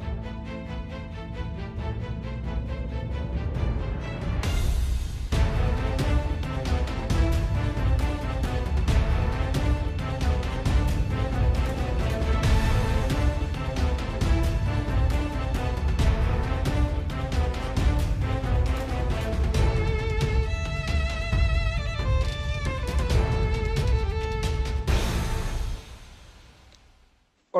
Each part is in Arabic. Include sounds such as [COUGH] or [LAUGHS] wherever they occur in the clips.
thank you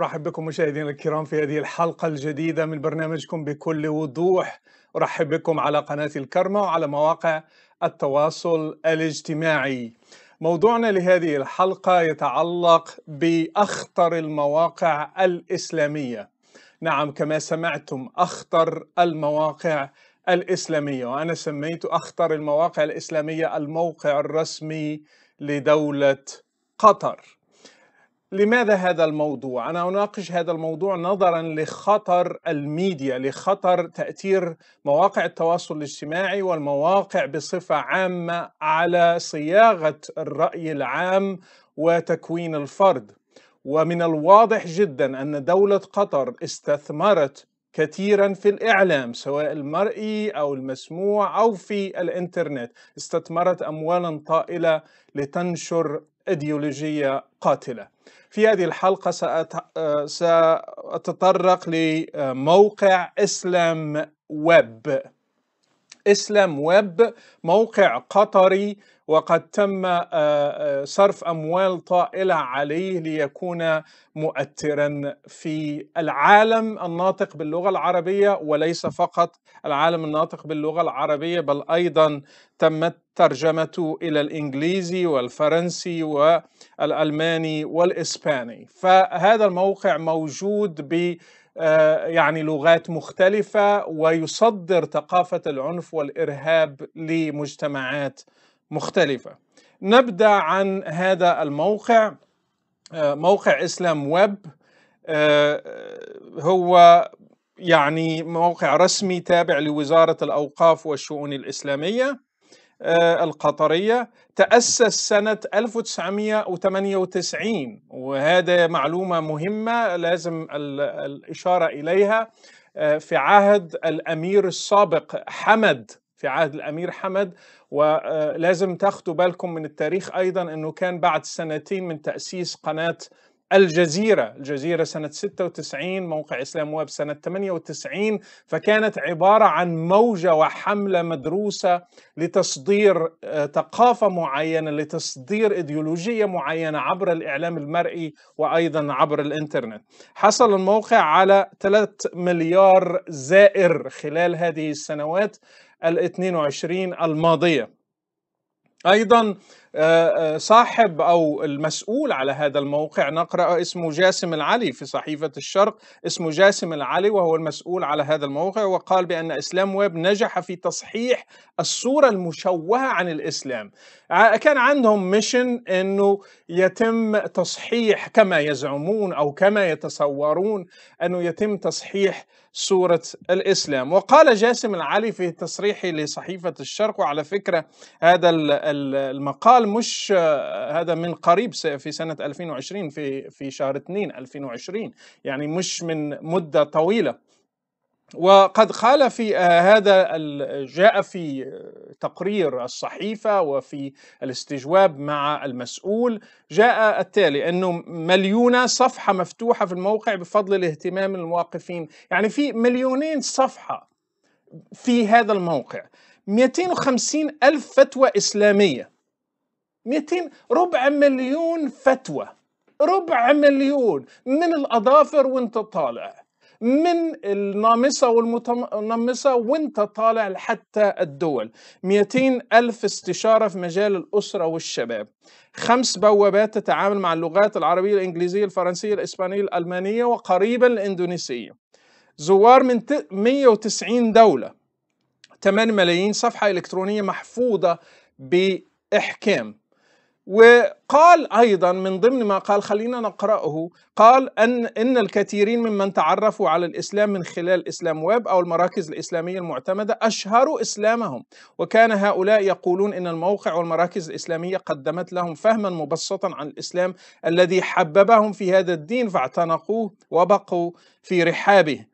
أرحب بكم مشاهدينا الكرام في هذه الحلقة الجديدة من برنامجكم بكل وضوح أرحب بكم على قناة الكرمة وعلى مواقع التواصل الاجتماعي موضوعنا لهذه الحلقة يتعلق بأخطر المواقع الإسلامية نعم كما سمعتم أخطر المواقع الإسلامية وأنا سميت أخطر المواقع الإسلامية الموقع الرسمي لدولة قطر لماذا هذا الموضوع؟ أنا أناقش هذا الموضوع نظرا لخطر الميديا، لخطر تأثير مواقع التواصل الاجتماعي والمواقع بصفة عامة على صياغة الرأي العام وتكوين الفرد. ومن الواضح جدا أن دولة قطر استثمرت كثيرا في الإعلام سواء المرئي أو المسموع أو في الإنترنت، استثمرت أموالا طائلة لتنشر ايديولوجيه قاتله في هذه الحلقة آه، سأتطرق لموقع اسلام ويب اسلام ويب موقع قطري وقد تم آه، آه، صرف أموال طائلة عليه ليكون مؤثرا في العالم الناطق باللغة العربية وليس فقط العالم الناطق باللغة العربية بل أيضا تمت ترجمته إلى الإنجليزي والفرنسي والألماني والإسباني فهذا الموقع موجود ب آه، يعني لغات مختلفة ويصدر ثقافة العنف والإرهاب لمجتمعات مختلفة نبدأ عن هذا الموقع آه، موقع اسلام ويب آه، آه، هو يعني موقع رسمي تابع لوزارة الأوقاف والشؤون الإسلامية القطرية تأسس سنة 1998 وهذا معلومة مهمة لازم الإشارة إليها في عهد الأمير السابق حمد في عهد الامير حمد ولازم تاخدوا بالكم من التاريخ ايضا انه كان بعد سنتين من تاسيس قناه الجزيرة الجزيرة سنة 96 موقع إسلام واب سنة 98 فكانت عبارة عن موجة وحملة مدروسة لتصدير آه، ثقافة معينة لتصدير إيديولوجية معينة عبر الإعلام المرئي وأيضا عبر الإنترنت حصل الموقع على 3 مليار زائر خلال هذه السنوات 22 الماضية أيضا آه، آه، صاحب أو المسؤول على هذا الموقع نقرأ اسمه جاسم العلي في صحيفة الشرق اسمه جاسم العلي وهو المسؤول على هذا الموقع وقال بأن إسلام ويب نجح في تصحيح الصورة المشوهة عن الإسلام كان عندهم ميشن أنه يتم تصحيح كما يزعمون أو كما يتصورون أنه يتم تصحيح سورة الإسلام وقال جاسم العلي في تصريحه لصحيفة الشرق وعلى فكرة هذا المقال مش هذا من قريب في سنة 2020 في في شهر 2 2020 يعني مش من مدة طويلة وقد قال في آه، هذا جاء في آه، تقرير الصحيفة وفي الاستجواب مع المسؤول جاء التالي أنه مليونة صفحة مفتوحة في الموقع بفضل الاهتمام المواقفين يعني في مليونين صفحة في هذا الموقع 250 ألف فتوى إسلامية 200 ربع مليون فتوى ربع مليون من الأظافر وانت طالع من النامصة والمتنمصة وانت طالع لحتى الدول 200 ألف استشارة في مجال الأسرة والشباب خمس بوابات تتعامل مع اللغات العربية الإنجليزية الفرنسية الإسبانية الألمانية وقريبا الإندونيسية زوار من 190 دولة 8 ملايين صفحة إلكترونية محفوظة بإحكام وقال أيضا من ضمن ما قال خلينا نقرأه قال أن إن الكثيرين ممن تعرفوا على الإسلام من خلال إسلام ويب أو المراكز الإسلامية المعتمدة أشهروا إسلامهم وكان هؤلاء يقولون إن الموقع والمراكز الإسلامية قدمت لهم فهما مبسطا عن الإسلام الذي حببهم في هذا الدين فاعتنقوه وبقوا في رحابه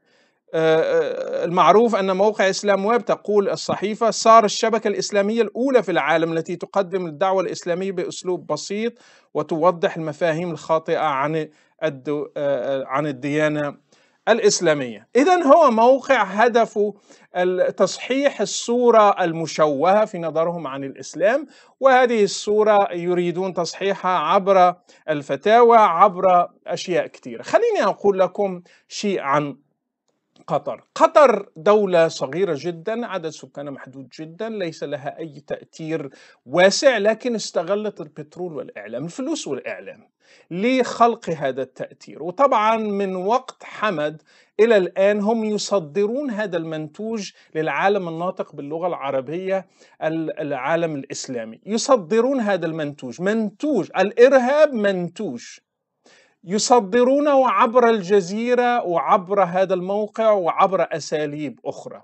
آه، آه، المعروف أن موقع إسلام ويب تقول الصحيفة صار الشبكة الإسلامية الأولى في العالم التي تقدم الدعوة الإسلامية بأسلوب بسيط وتوضح المفاهيم الخاطئة عن آه، عن الديانة الإسلامية إذا هو موقع هدفه تصحيح الصورة المشوهة في نظرهم عن الإسلام وهذه الصورة يريدون تصحيحها عبر الفتاوى عبر أشياء كثيرة خليني أقول لكم شيء عن قطر قطر دولة صغيرة جدا عدد سكانها محدود جدا ليس لها أي تأثير واسع لكن استغلت البترول والإعلام الفلوس والإعلام لخلق هذا التأثير وطبعا من وقت حمد إلى الآن هم يصدرون هذا المنتوج للعالم الناطق باللغة العربية العالم الإسلامي يصدرون هذا المنتوج منتوج الإرهاب منتوج يصدرونه عبر الجزيرة وعبر هذا الموقع وعبر أساليب أخرى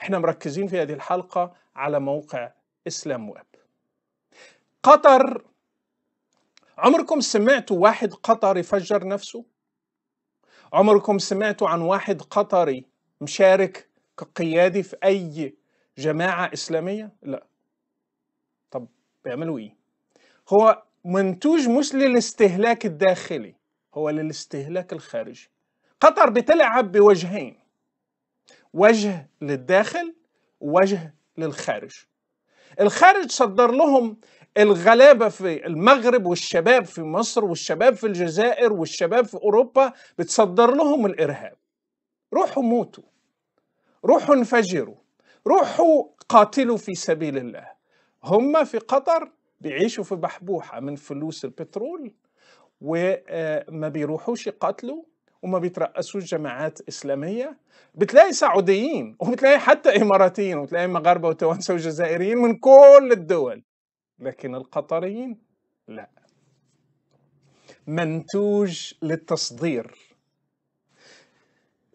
احنا مركزين في هذه الحلقة على موقع إسلام ويب قطر عمركم سمعتوا واحد قطري فجر نفسه؟ عمركم سمعتوا عن واحد قطري مشارك كقيادي في أي جماعة إسلامية؟ لا طب بيعملوا إيه؟ هو منتوج مش للاستهلاك الداخلي هو للاستهلاك الخارجي قطر بتلعب بوجهين وجه للداخل وجه للخارج الخارج صدر لهم الغلابه في المغرب والشباب في مصر والشباب في الجزائر والشباب في اوروبا بتصدر لهم الارهاب روحوا موتوا روحوا انفجروا روحوا قاتلوا في سبيل الله هم في قطر بيعيشوا في بحبوحة من فلوس البترول وما آه، بيروحوش يقاتلوا وما بيترأسوش جماعات إسلامية بتلاقي سعوديين وبتلاقي حتى إماراتيين وبتلاقي مغاربة وتوانسة وجزائريين من كل الدول لكن القطريين لا منتوج للتصدير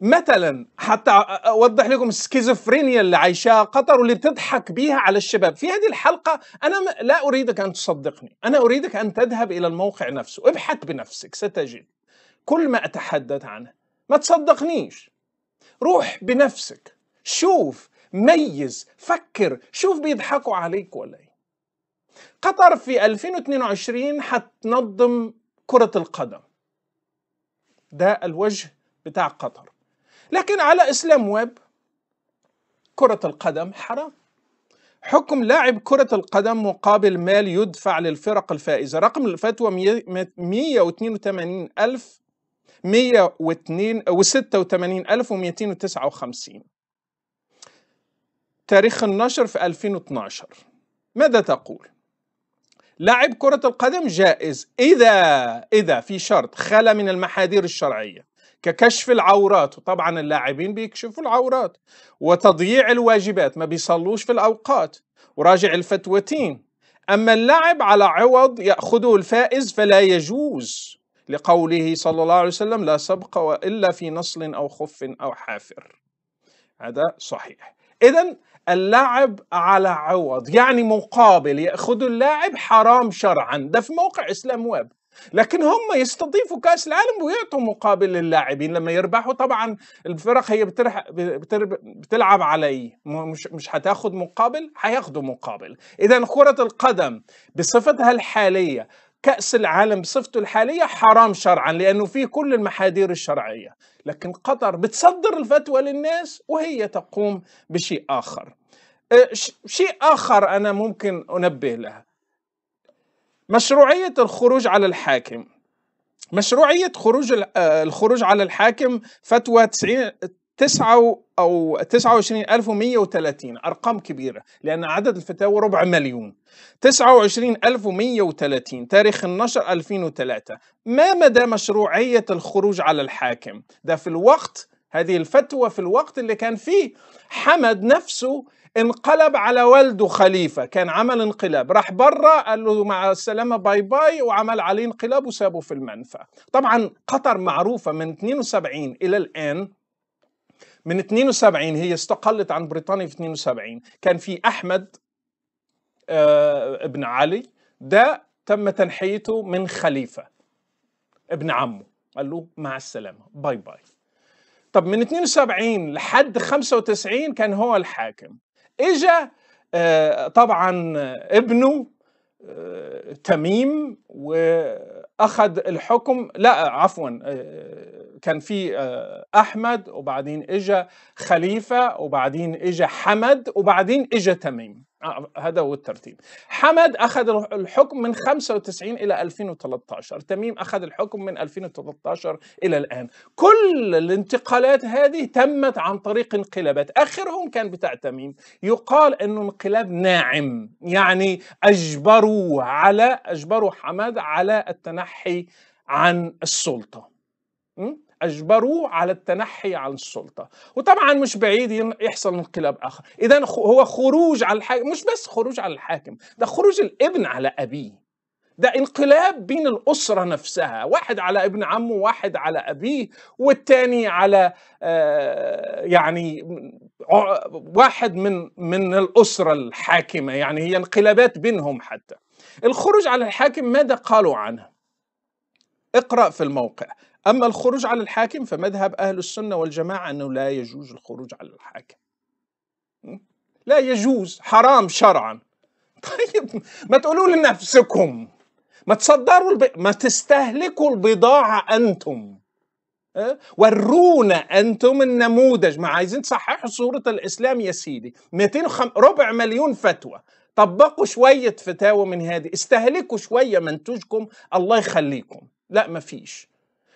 مثلا حتى اوضح لكم السكيزوفرينيا اللي عايشاها قطر واللي بتضحك بيها على الشباب في هذه الحلقه انا لا اريدك ان تصدقني انا اريدك ان تذهب الى الموقع نفسه ابحث بنفسك ستجد كل ما اتحدث عنه ما تصدقنيش روح بنفسك شوف ميز فكر شوف بيضحكوا عليك ولا ايه قطر في 2022 حتنظم كره القدم ده الوجه بتاع قطر لكن على اسلام ويب كرة القدم حرام حكم لاعب كرة القدم مقابل مال يدفع للفرق الفائزة رقم الفتوى 182 ألف 186259 تاريخ النشر في 2012 ماذا تقول؟ لاعب كرة القدم جائز إذا إذا في شرط خلى من المحاذير الشرعية ككشف العورات وطبعا اللاعبين بيكشفوا العورات وتضييع الواجبات ما بيصلوش في الأوقات وراجع الفتوتين أما اللعب على عوض يأخذه الفائز فلا يجوز لقوله صلى الله عليه وسلم لا سبق إلا في نصل أو خف أو حافر هذا صحيح إذا اللعب على عوض يعني مقابل يأخذ اللاعب حرام شرعا ده في موقع إسلام ويب لكن هم يستضيفوا كاس العالم ويعطوا مقابل للاعبين لما يربحوا طبعا الفرق هي بترح بتر... بتلعب علي مش مش هتاخد مقابل هياخدوا مقابل اذا كره القدم بصفتها الحاليه كأس العالم بصفته الحالية حرام شرعا لأنه فيه كل المحاذير الشرعية لكن قطر بتصدر الفتوى للناس وهي تقوم بشيء آخر أه، شيء آخر أنا ممكن أنبه له مشروعية الخروج على الحاكم مشروعية خروج آه، الخروج على الحاكم فتوى 90 تسعة أو 29130 أرقام كبيرة لأن عدد الفتاوى ربع مليون 29130 تاريخ النشر 2003 ما مدى مشروعية الخروج على الحاكم ده في الوقت هذه الفتوى في الوقت اللي كان فيه حمد نفسه انقلب على والده خليفه كان عمل انقلاب راح بره قال له مع السلامه باي باي وعمل عليه انقلاب وسابه في المنفى طبعا قطر معروفه من 72 الى الان من 72 هي استقلت عن بريطانيا في 72 كان في احمد آه، ابن علي ده تم تنحيته من خليفه ابن عمه قال له مع السلامه باي باي طب من 72 لحد 95 كان هو الحاكم اجا آه، طبعا ابنه آه، تميم واخذ الحكم لا عفوا آه، كان في احمد وبعدين اجا خليفه وبعدين اجا حمد وبعدين اجا تميم هذا هو الترتيب حمد أخذ الحكم من 95 إلى 2013 تميم أخذ الحكم من 2013 إلى الآن كل الانتقالات هذه تمت عن طريق انقلابات آخرهم كان بتاع تميم يقال أنه انقلاب ناعم يعني أجبروا على أجبروا حمد على التنحي عن السلطة م? أجبروه على التنحي عن السلطة وطبعا مش بعيد يحصل انقلاب آخر إذا هو خروج على الحاكم مش بس خروج على الحاكم ده خروج الابن على أبيه ده انقلاب بين الأسرة نفسها واحد على ابن عمه واحد على أبيه والتاني على آه، يعني واحد من من الأسرة الحاكمة يعني هي انقلابات بينهم حتى الخروج على الحاكم ماذا قالوا عنه اقرأ في الموقع أما الخروج على الحاكم فمذهب أهل السنة والجماعة أنه لا يجوز الخروج على الحاكم لا يجوز حرام شرعا [LAUGHS] طيب ما تقولوا لنفسكم ما تصدروا الب... ما تستهلكوا البضاعة أنتم أه؟ ورونا أنتم النموذج ما عايزين تصححوا صورة الإسلام يا سيدي 200 خم... ربع مليون فتوى طبقوا شوية فتاوى من هذه استهلكوا شوية منتوجكم الله يخليكم لا ما فيش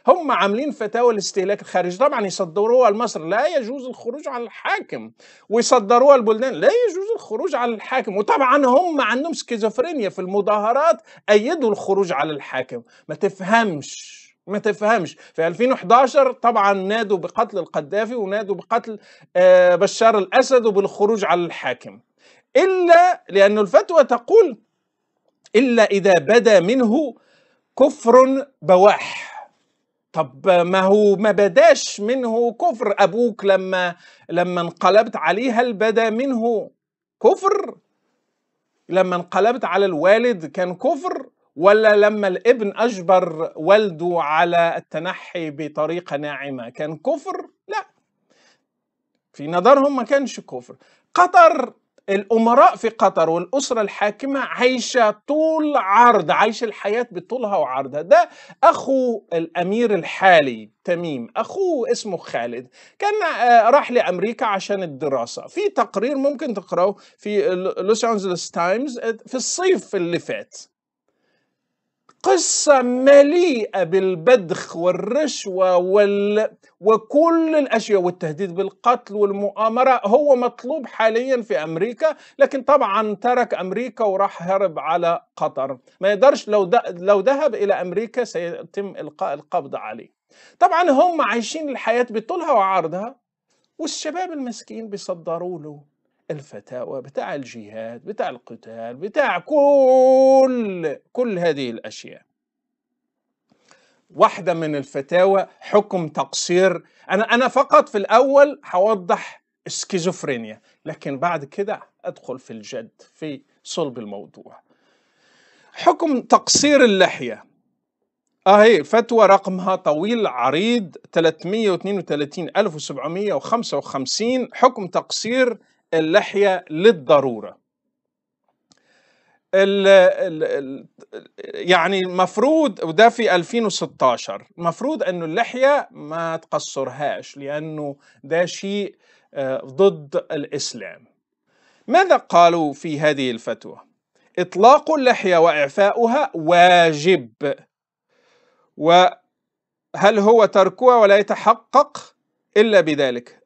هم عاملين فتاوى الاستهلاك الخارجي طبعا يصدروها لمصر لا يجوز الخروج على الحاكم ويصدروها البلدان لا يجوز الخروج على الحاكم وطبعا هم عندهم سكيزوفرينيا في المظاهرات أيدوا الخروج على الحاكم ما تفهمش ما تفهمش في 2011 طبعا نادوا بقتل القذافي ونادوا بقتل آه، بشار الأسد وبالخروج على الحاكم إلا لأن الفتوى تقول إلا إذا بدا منه كفر بواح طب ما هو ما بداش منه كفر ابوك لما لما انقلبت عليه هل بدا منه كفر لما انقلبت على الوالد كان كفر ولا لما الابن اجبر والده على التنحي بطريقه ناعمه كان كفر لا في نظرهم ما كانش كفر قطر الامراء في قطر والاسره الحاكمه عايشه طول عرض عايشه الحياه بطولها وعرضها ده اخو الامير الحالي تميم اخوه اسمه خالد كان آه، راح لامريكا عشان الدراسه في تقرير ممكن تقراه في لوس انجلوس تايمز في الصيف اللي فات قصة مليئة بالبذخ والرشوة وال... وكل الأشياء والتهديد بالقتل والمؤامرة هو مطلوب حاليا في أمريكا لكن طبعا ترك أمريكا وراح هرب على قطر ما يقدرش لو, د... لو ذهب إلى أمريكا سيتم إلقاء القبض عليه طبعا هم عايشين الحياة بطولها وعرضها والشباب المسكين بيصدروا له الفتاوى بتاع الجهاد بتاع القتال بتاع كل كل هذه الأشياء واحدة من الفتاوى حكم تقصير أنا أنا فقط في الأول هوضح السكيزوفرينيا لكن بعد كده أدخل في الجد في صلب الموضوع حكم تقصير اللحية أهي فتوى رقمها طويل عريض 332 1755 حكم تقصير اللحية للضرورة ال ال يعني المفروض وده في 2016 المفروض انه اللحيه ما تقصرهاش لانه ده شيء آه، ضد الاسلام ماذا قالوا في هذه الفتوى اطلاق اللحيه واعفاؤها واجب وهل هو تركها ولا يتحقق الا بذلك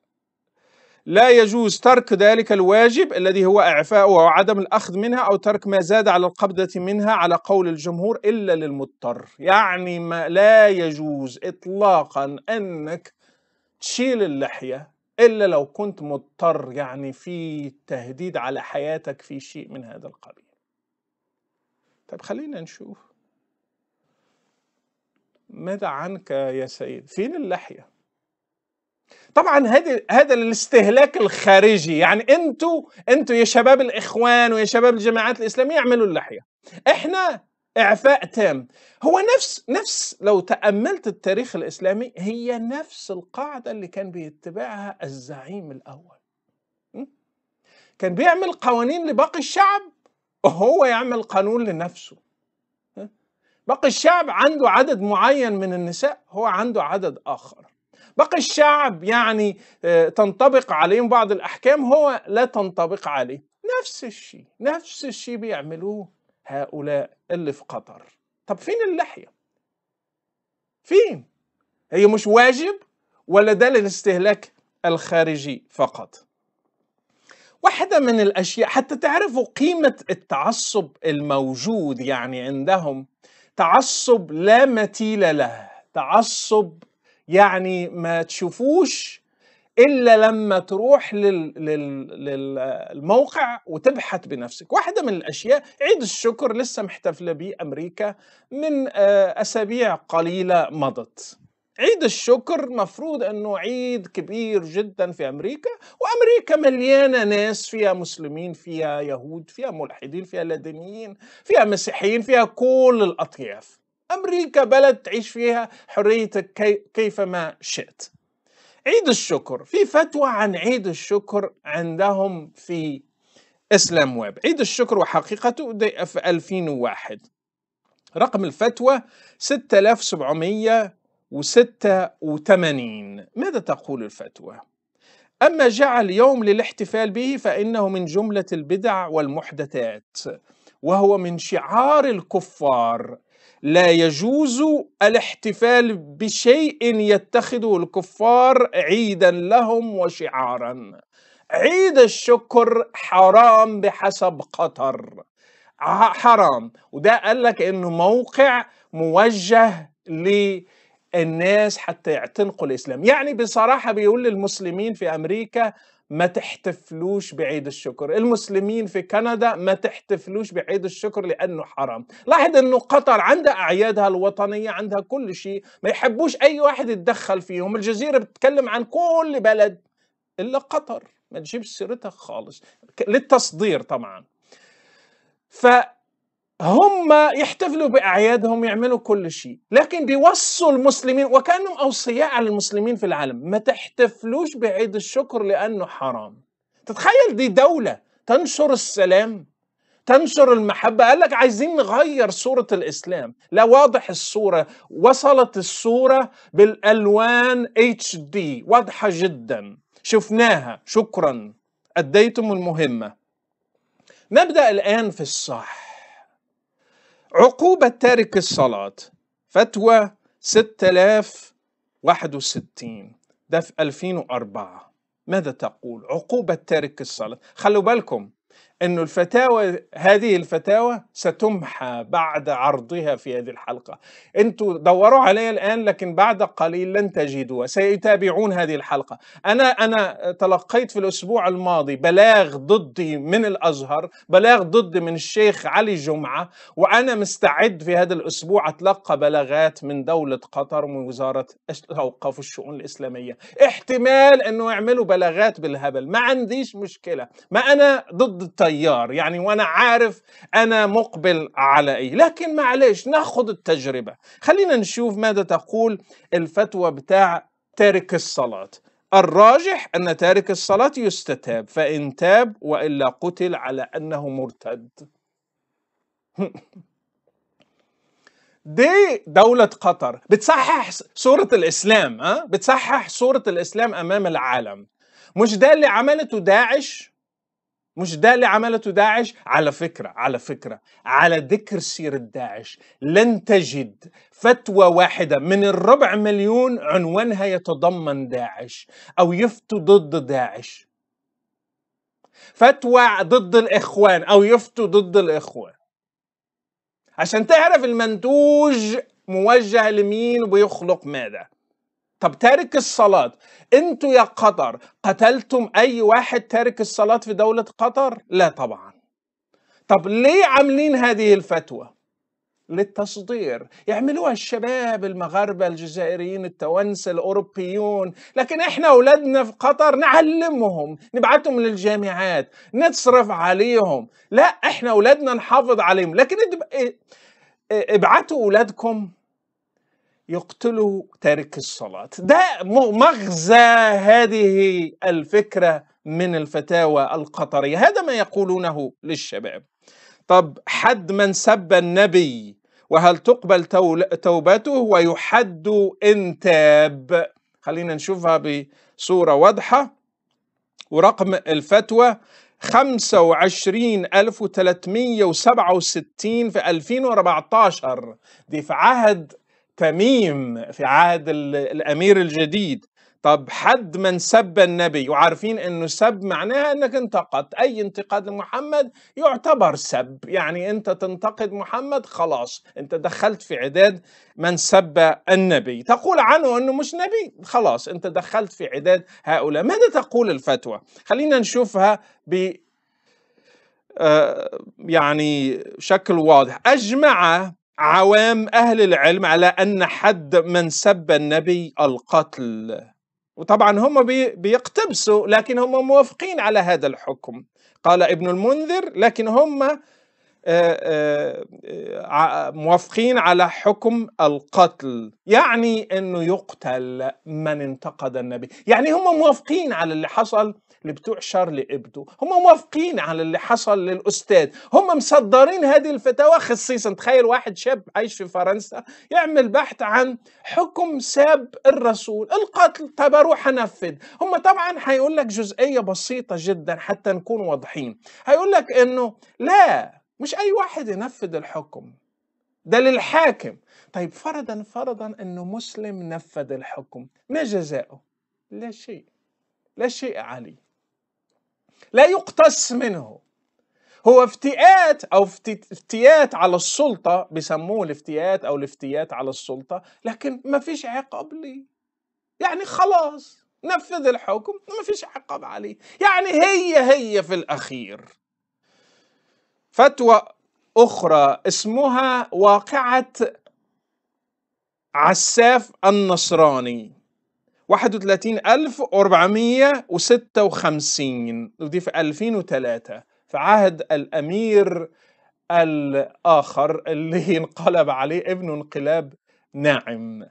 لا يجوز ترك ذلك الواجب الذي هو إعفاؤها وعدم الأخذ منها أو ترك ما زاد على القبضة منها على قول الجمهور إلا للمضطر يعني ما لا يجوز إطلاقا أنك تشيل اللحية إلا لو كنت مضطر يعني في تهديد على حياتك في شيء من هذا القبيل طيب خلينا نشوف ماذا عنك يا سيد فين اللحية طبعا هذا هذا الاستهلاك الخارجي يعني انتوا انتوا يا شباب الاخوان ويا شباب الجماعات الاسلاميه اعملوا اللحيه احنا اعفاء تام هو نفس نفس لو تاملت التاريخ الاسلامي هي نفس القاعده اللي كان بيتبعها الزعيم الاول كان بيعمل قوانين لباقي الشعب وهو يعمل قانون لنفسه باقي الشعب عنده عدد معين من النساء هو عنده عدد اخر بقي الشعب يعني آه، تنطبق عليهم بعض الأحكام هو لا تنطبق عليه نفس الشيء نفس الشيء بيعملوه هؤلاء اللي في قطر طب فين اللحية فين هي مش واجب ولا ده للاستهلاك الخارجي فقط واحدة من الأشياء حتى تعرفوا قيمة التعصب الموجود يعني عندهم تعصب لا مثيل له تعصب يعني ما تشوفوش الا لما تروح للموقع وتبحث بنفسك واحده من الاشياء عيد الشكر لسه محتفله به امريكا من آه، اسابيع قليله مضت عيد الشكر مفروض انه عيد كبير جدا في امريكا وامريكا مليانه ناس فيها مسلمين فيها يهود فيها ملحدين فيها لدنيين فيها مسيحيين فيها كل الاطياف أمريكا بلد تعيش فيها حريتك كيفما شئت عيد الشكر في فتوى عن عيد الشكر عندهم في اسلام ويب عيد الشكر وحقيقته في 2001 رقم الفتوى 6786 ماذا تقول الفتوى؟ أما جعل يوم للاحتفال به فإنه من جملة البدع والمحدثات وهو من شعار الكفار لا يجوز الاحتفال بشيء يتخذه الكفار عيدا لهم وشعارا عيد الشكر حرام بحسب قطر حرام وده قال لك انه موقع موجه للناس حتى يعتنقوا الاسلام يعني بصراحه بيقول للمسلمين في امريكا ما تحتفلوش بعيد الشكر المسلمين في كندا ما تحتفلوش بعيد الشكر لأنه حرام لاحظ أنه قطر عندها أعيادها الوطنية عندها كل شيء ما يحبوش أي واحد يتدخل فيهم الجزيرة بتتكلم عن كل بلد إلا قطر ما تجيبش سيرتها خالص للتصدير طبعا ف هم يحتفلوا بأعيادهم يعملوا كل شيء لكن بيوصوا المسلمين وكأنهم أوصياء على المسلمين في العالم ما تحتفلوش بعيد الشكر لأنه حرام تتخيل دي دولة تنشر السلام تنشر المحبة قال لك عايزين نغير صورة الإسلام لا واضح الصورة وصلت الصورة بالألوان اتش دي واضحة جدا شفناها شكرا أديتم المهمة نبدأ الآن في الصح عقوبة تارك الصلاة فتوى 6061 ده في 2004 ماذا تقول عقوبة تارك الصلاة خلوا بالكم أن الفتاوى هذه الفتاوى ستمحى بعد عرضها في هذه الحلقة أنتم دوروا عليها الآن لكن بعد قليل لن تجدوها سيتابعون هذه الحلقة أنا, أنا تلقيت في الأسبوع الماضي بلاغ ضدي من الأزهر بلاغ ضدي من الشيخ علي جمعة وأنا مستعد في هذا الأسبوع أتلقى بلاغات من دولة قطر ومن وزارة أوقاف الشؤون الإسلامية احتمال أنه يعملوا بلاغات بالهبل ما عنديش مشكلة ما أنا ضد التيار يعني وانا عارف انا مقبل على ايه لكن معلش ناخد التجربه خلينا نشوف ماذا تقول الفتوى بتاع تارك الصلاه الراجح ان تارك الصلاه يستتاب فان تاب والا قتل على انه مرتد [LAUGHS] دي دولة قطر بتصحح صورة الإسلام أه؟ بتصحح صورة الإسلام أمام العالم مش ده اللي عملته داعش مش ده اللي عملته داعش على فكرة على فكرة على ذكر سيرة داعش لن تجد فتوى واحدة من الربع مليون عنوانها يتضمن داعش أو يفتوا ضد داعش فتوى ضد الإخوان أو يفتوا ضد الإخوان عشان تعرف المنتوج موجه لمين وبيخلق ماذا طب تارك الصلاة انتوا يا قطر قتلتم اي واحد تارك الصلاة في دولة قطر؟ لا طبعا طب ليه عاملين هذه الفتوى؟ للتصدير يعملوها الشباب المغاربة الجزائريين التوانسة الأوروبيون لكن إحنا أولادنا في قطر نعلمهم نبعتهم للجامعات نصرف عليهم لا إحنا أولادنا نحافظ عليهم لكن ابعتوا أولادكم يقتله تارك الصلاة ده مغزى هذه الفكرة من الفتاوى القطرية هذا ما يقولونه للشباب طب حد من سب النبي وهل تقبل توبته ويحد إن تاب خلينا نشوفها بصورة واضحة ورقم الفتوى 25367 في 2014 دي في عهد تميم في عهد الامير الجديد طب حد من سب النبي وعارفين انه سب معناها انك انتقدت اي انتقاد لمحمد يعتبر سب يعني انت تنتقد محمد خلاص انت دخلت في عداد من سب النبي تقول عنه انه مش نبي خلاص انت دخلت في عداد هؤلاء ماذا تقول الفتوى خلينا نشوفها ب آه، يعني شكل واضح اجمع عوام أهل العلم على أن حد من سب النبي القتل وطبعا هم بيقتبسوا لكن هم موافقين على هذا الحكم قال ابن المنذر لكن هم آه، آه، موافقين على حكم القتل يعني انه يقتل من انتقد النبي يعني هم موافقين على اللي حصل اللي بتوع شارلي ابدو هم موافقين على اللي حصل للاستاذ هم مصدرين هذه الفتاوى خصيصا تخيل واحد شاب عايش في فرنسا يعمل بحث عن حكم ساب الرسول القتل طب اروح انفذ هم طبعا هيقول لك جزئيه بسيطه جدا حتى نكون واضحين هيقول لك انه لا مش اي واحد ينفذ الحكم ده للحاكم طيب فرضا فرضا انه مسلم نفذ الحكم ما جزاؤه لا شيء لا شيء عليه لا يقتص منه هو افتئات او افتيات على السلطه بيسموه الافتيات او الافتيات على السلطه لكن ما فيش عقاب ليه يعني خلاص نفذ الحكم ما فيش عقاب عليه يعني هي هي في الاخير فتوى اخرى اسمها واقعه عساف النصراني 31456 ودي في 2003 في عهد الأمير الآخر اللي [LAUGHS] انقلب عليه ابنه انقلاب ناعم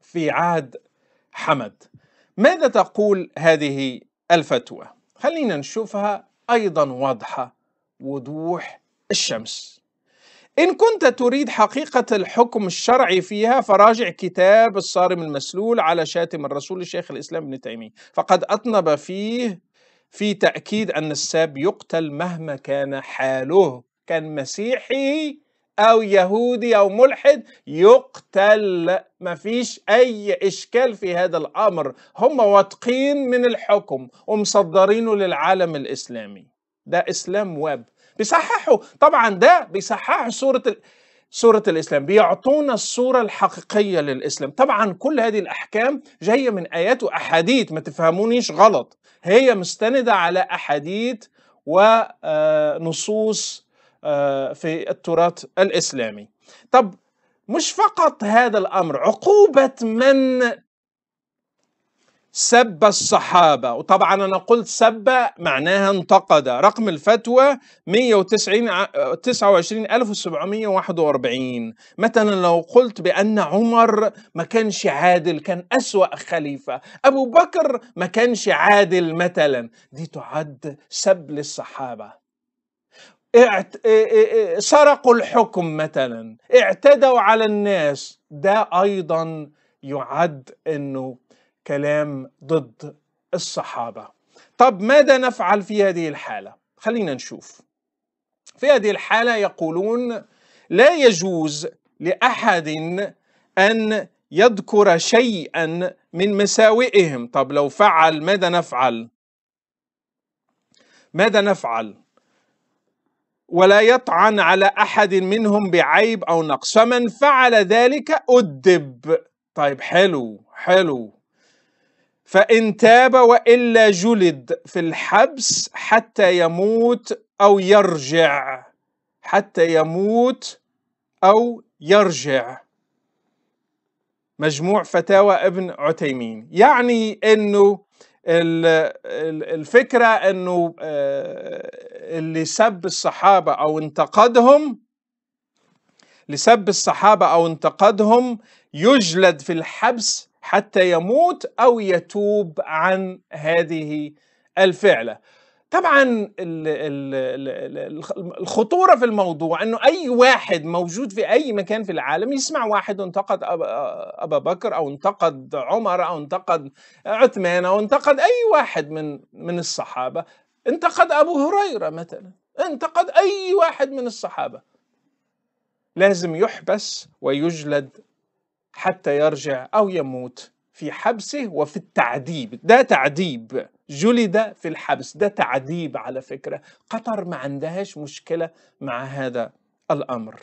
في عهد حمد ماذا تقول هذه الفتوى؟ خلينا نشوفها أيضا واضحة وضوح الشمس إن كنت تريد حقيقة الحكم الشرعي فيها فراجع كتاب الصارم المسلول على شاتم الرسول لشيخ الإسلام ابن تيمية فقد أطنب فيه في تأكيد أن الساب يقتل مهما كان حاله كان مسيحي أو يهودي أو ملحد يقتل ما فيش أي إشكال في هذا الأمر هم واثقين من الحكم ومصدرينه للعالم الإسلامي ده إسلام واب بيصححوا طبعا ده بيصححوا صورة صورة الإسلام بيعطونا الصورة الحقيقية للإسلام طبعا كل هذه الأحكام جاية من آيات وأحاديث ما تفهمونيش غلط هي مستندة على أحاديث ونصوص آه، آه، في التراث الإسلامي طب مش فقط هذا الأمر عقوبة من سب الصحابة وطبعا أنا قلت سب معناها انتقد رقم الفتوى 129 29741 مثلا لو قلت بأن عمر ما كانش عادل كان أسوأ خليفة أبو بكر ما كانش عادل مثلا دي تعد سب للصحابة اعت... سرقوا الحكم مثلا اعتدوا على الناس ده أيضا يعد أنه كلام ضد الصحابة طب ماذا نفعل في هذه الحالة خلينا نشوف في هذه الحالة يقولون لا يجوز لأحد أن يذكر شيئا من مساوئهم طب لو فعل ماذا نفعل ماذا نفعل ولا يطعن على احد منهم بعيب او نقص فمن فعل ذلك ادب طيب حلو حلو فإن تاب وإلا جلد في الحبس حتى يموت أو يرجع حتى يموت أو يرجع مجموع فتاوى ابن عتيمين يعني أنه الفكرة أنه آه، اللي سب الصحابة أو انتقدهم لسب الصحابة أو انتقدهم يجلد في الحبس حتى يموت او يتوب عن هذه الفعله طبعا الخطوره في الموضوع انه اي واحد موجود في اي مكان في العالم يسمع واحد انتقد ابا بكر او انتقد عمر او انتقد عثمان او انتقد اي واحد من من الصحابه انتقد ابو هريره مثلا انتقد اي واحد من الصحابه لازم يحبس ويجلد حتى يرجع أو يموت في حبسه وفي التعذيب ده تعذيب جلد في الحبس ده تعذيب على فكرة قطر ما عندهاش مشكلة مع هذا الأمر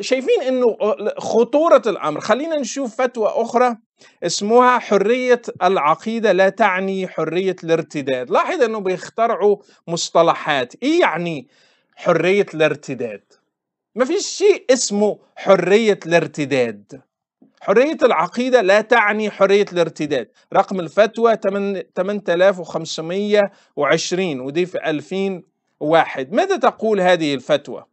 شايفين انه خطورة الامر خلينا نشوف فتوى اخرى اسمها حرية العقيدة لا تعني حرية الارتداد لاحظ انه بيخترعوا مصطلحات ايه يعني حرية الارتداد ما فيش شيء اسمه حرية الارتداد حرية العقيدة لا تعني حرية الارتداد رقم الفتوى 8520 ودي في 2001 ماذا تقول هذه الفتوى؟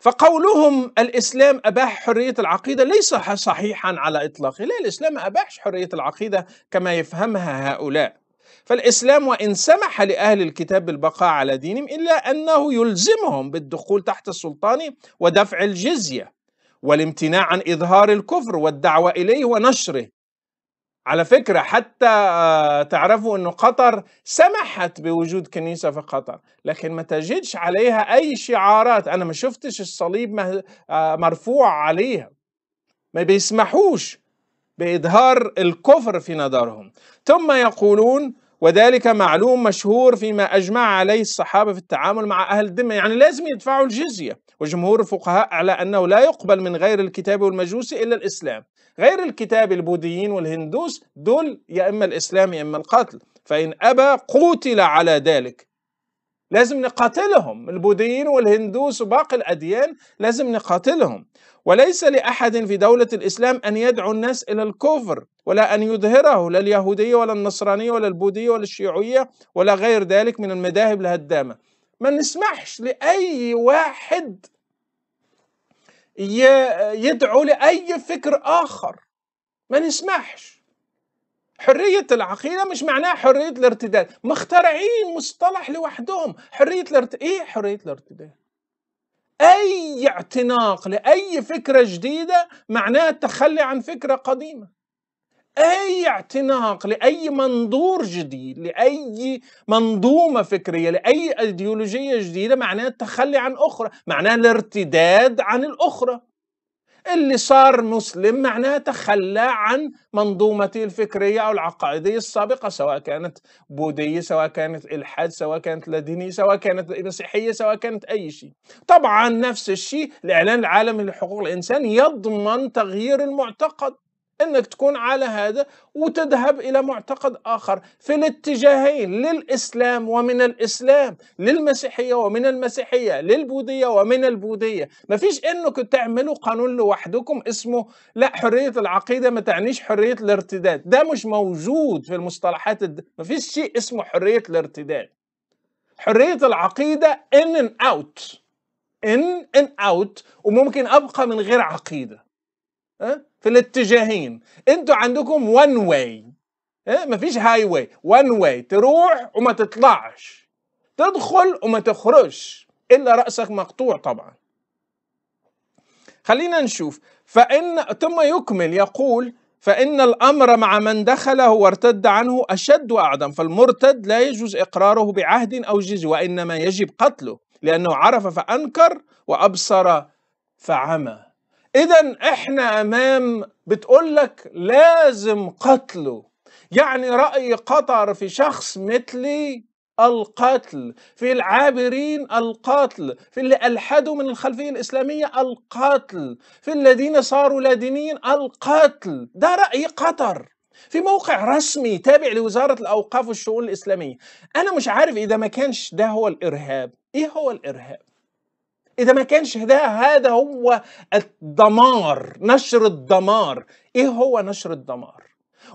فقولهم الإسلام أباح حرية العقيدة ليس صحيحا على إطلاقه لا الإسلام أباحش حرية العقيدة كما يفهمها هؤلاء فالإسلام وإن سمح لأهل الكتاب بالبقاء على دينهم إلا أنه يلزمهم بالدخول تحت السلطان ودفع الجزية والامتناع عن إظهار الكفر والدعوة إليه ونشره على فكرة حتى آه، تعرفوا أن قطر سمحت بوجود كنيسة في قطر لكن ما تجدش عليها أي شعارات أنا ما شفتش الصليب آه، مرفوع عليها ما بيسمحوش بإظهار الكفر في نظرهم ثم يقولون وذلك معلوم مشهور فيما أجمع عليه الصحابة في التعامل مع أهل الذمة يعني لازم يدفعوا الجزية وجمهور الفقهاء على أنه لا يقبل من غير الكتاب والمجوس إلا الإسلام غير الكتاب البوذيين والهندوس دول يا إما الإسلام يا إما القتل فإن أبى قوتل على ذلك لازم نقاتلهم البوذيين والهندوس وباقي الأديان لازم نقاتلهم وليس لأحد في دولة الإسلام أن يدعو الناس إلى الكفر ولا أن يظهره لا اليهودية ولا النصرانية ولا البوذية ولا الشيوعية ولا غير ذلك من المذاهب الهدامة ما نسمحش لأي واحد يدعو لأي فكر آخر ما نسمحش حرية العقيدة مش معناها حرية الارتداد مخترعين مصطلح لوحدهم حرية الارتداد إيه حرية الارتداد أي اعتناق لأي فكرة جديدة معناه التخلي عن فكرة قديمة اي اعتناق لاي منظور جديد لاي منظومه فكريه لاي ايديولوجيه جديده معناه التخلي عن اخرى معناه الارتداد عن الاخرى اللي صار مسلم معناه تخلى عن منظومته الفكريه او العقائديه السابقه سواء كانت بوذيه سواء كانت الحاد سواء كانت لدينية سواء كانت مسيحيه سواء كانت اي شيء. طبعا نفس الشيء الاعلان العالمي لحقوق الانسان يضمن تغيير المعتقد انك تكون على هذا وتذهب الى معتقد اخر في الاتجاهين للاسلام ومن الاسلام للمسيحيه ومن المسيحيه للبوذيه ومن البوذيه ما فيش انكم تعملوا قانون لوحدكم اسمه لا حريه العقيده ما تعنيش حريه الارتداد ده مش موجود في المصطلحات الد... ما فيش شيء اسمه حريه الارتداد حريه العقيده ان ان اوت ان ان اوت وممكن ابقى من غير عقيده في الاتجاهين انتوا عندكم وان واي ما فيش هاي واي وان واي تروح وما تطلعش تدخل وما تخرجش الا راسك مقطوع طبعا خلينا نشوف فان ثم يكمل يقول فإن الأمر مع من دخله وارتد عنه أشد وأعظم فالمرتد لا يجوز إقراره بعهد أو جزء وإنما يجب قتله لأنه عرف فأنكر وأبصر فعمى اذا احنا امام بتقول لك لازم قتله يعني راي قطر في شخص مثلي القتل في العابرين القتل في اللي ألحدوا من الخلفية الإسلامية القتل في الذين صاروا لادينيين القتل ده رأي قطر في موقع رسمي تابع لوزارة الأوقاف والشؤون الإسلامية أنا مش عارف إذا ما كانش ده هو الإرهاب إيه هو الإرهاب اذا ما كانش ده هذا هو الدمار نشر الدمار ايه هو نشر الدمار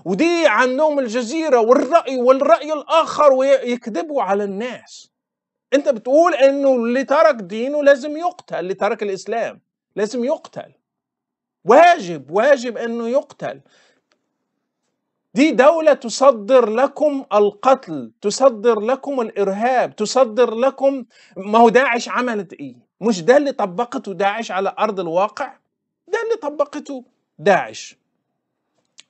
ودي عندهم الجزيره والراي والراي الاخر ويكذبوا على الناس انت بتقول انه اللي ترك دينه لازم يقتل اللي ترك الاسلام لازم يقتل واجب واجب انه يقتل دي دولة تصدر لكم القتل تصدر لكم الإرهاب تصدر لكم ما هو داعش عملت إيه مش ده اللي طبقته داعش على ارض الواقع ده اللي طبقته داعش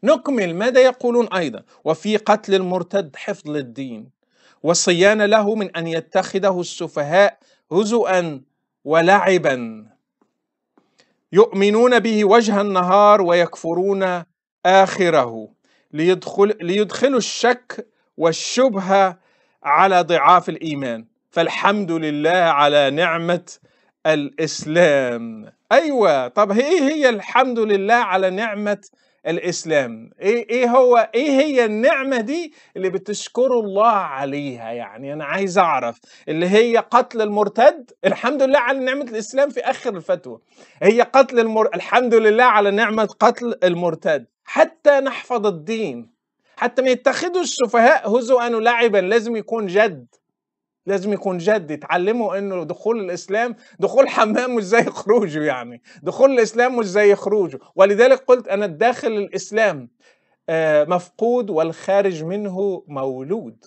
نكمل ماذا يقولون ايضا وفي قتل المرتد حفظ للدين وصيان له من ان يتخذه السفهاء هزؤا ولعبا يؤمنون به وجه النهار ويكفرون اخره ليدخل ليدخلوا الشك والشبهه على ضعاف الايمان فالحمد لله على نعمه الإسلام أيوة طب إيه هي الحمد لله على نعمة الاسلام ايه ايه هو ايه هي النعمه دي اللي بتشكروا الله عليها يعني انا عايز اعرف اللي هي قتل المرتد الحمد لله على نعمه الاسلام في اخر الفتوى هي قتل المر... الحمد لله على نعمه قتل المرتد حتى نحفظ الدين حتى ما يتخذوا السفهاء هزوا لعبا لازم يكون جد لازم يكون جد يتعلموا انه دخول الاسلام دخول حمام مش زي خروجه يعني دخول الاسلام مش زي خروجه ولذلك قلت انا الداخل الاسلام آه، مفقود والخارج منه مولود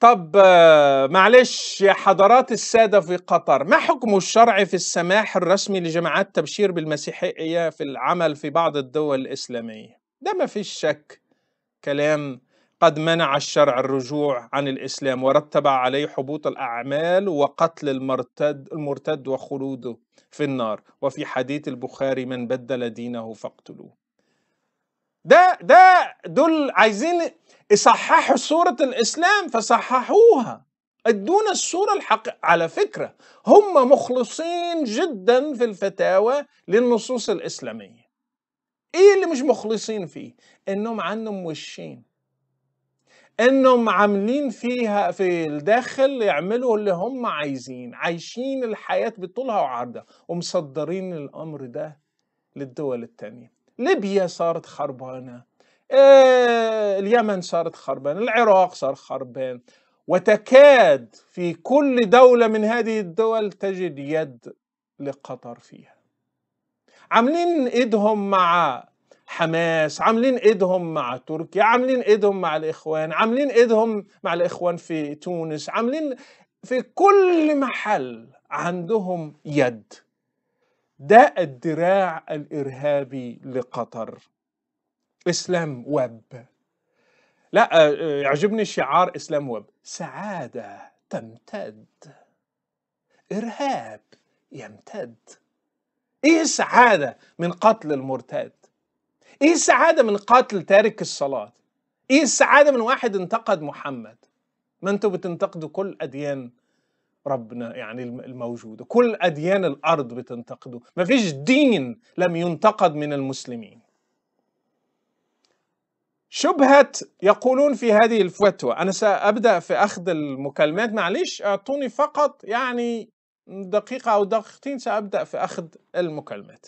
طب آه، معلش يا حضرات السادة في قطر ما حكم الشرع في السماح الرسمي لجماعات تبشير بالمسيحية في العمل في بعض الدول الإسلامية ده ما فيش شك كلام قد منع الشرع الرجوع عن الإسلام ورتب عليه حبوط الأعمال وقتل المرتد, المرتد وخلوده في النار وفي حديث البخاري من بدل دينه فاقتلوه ده ده دول عايزين يصححوا صورة الإسلام فصححوها ادونا الصورة الحقيقية على فكرة هم مخلصين جدا في الفتاوى للنصوص الإسلامية ايه اللي مش مخلصين فيه انهم عندهم وشين انهم عاملين فيها في الداخل يعملوا اللي هم عايزين عايشين الحياه بطولها وعرضها ومصدرين الامر ده للدول التانيه ليبيا صارت خربانه آه، اليمن صارت خربانه العراق صار خربان وتكاد في كل دوله من هذه الدول تجد يد لقطر فيها عاملين ايدهم مع حماس عاملين ايدهم مع تركيا عاملين ايدهم مع الاخوان عاملين ايدهم مع الاخوان في تونس عاملين في كل محل عندهم يد ده الدراع الارهابي لقطر اسلام ويب لا آه، آه، يعجبني شعار اسلام ويب سعاده تمتد ارهاب يمتد ايه سعاده من قتل المرتد ايه السعاده من قاتل تارك الصلاه ايه السعاده من واحد انتقد محمد ما انتوا بتنتقدوا كل اديان ربنا يعني الموجوده كل اديان الارض بتنتقدوا، ما فيش دين لم ينتقد من المسلمين شبهة يقولون في هذه الفتوى أنا سأبدأ في أخذ المكالمات معلش أعطوني فقط يعني دقيقة أو دقيقتين سأبدأ في أخذ المكالمات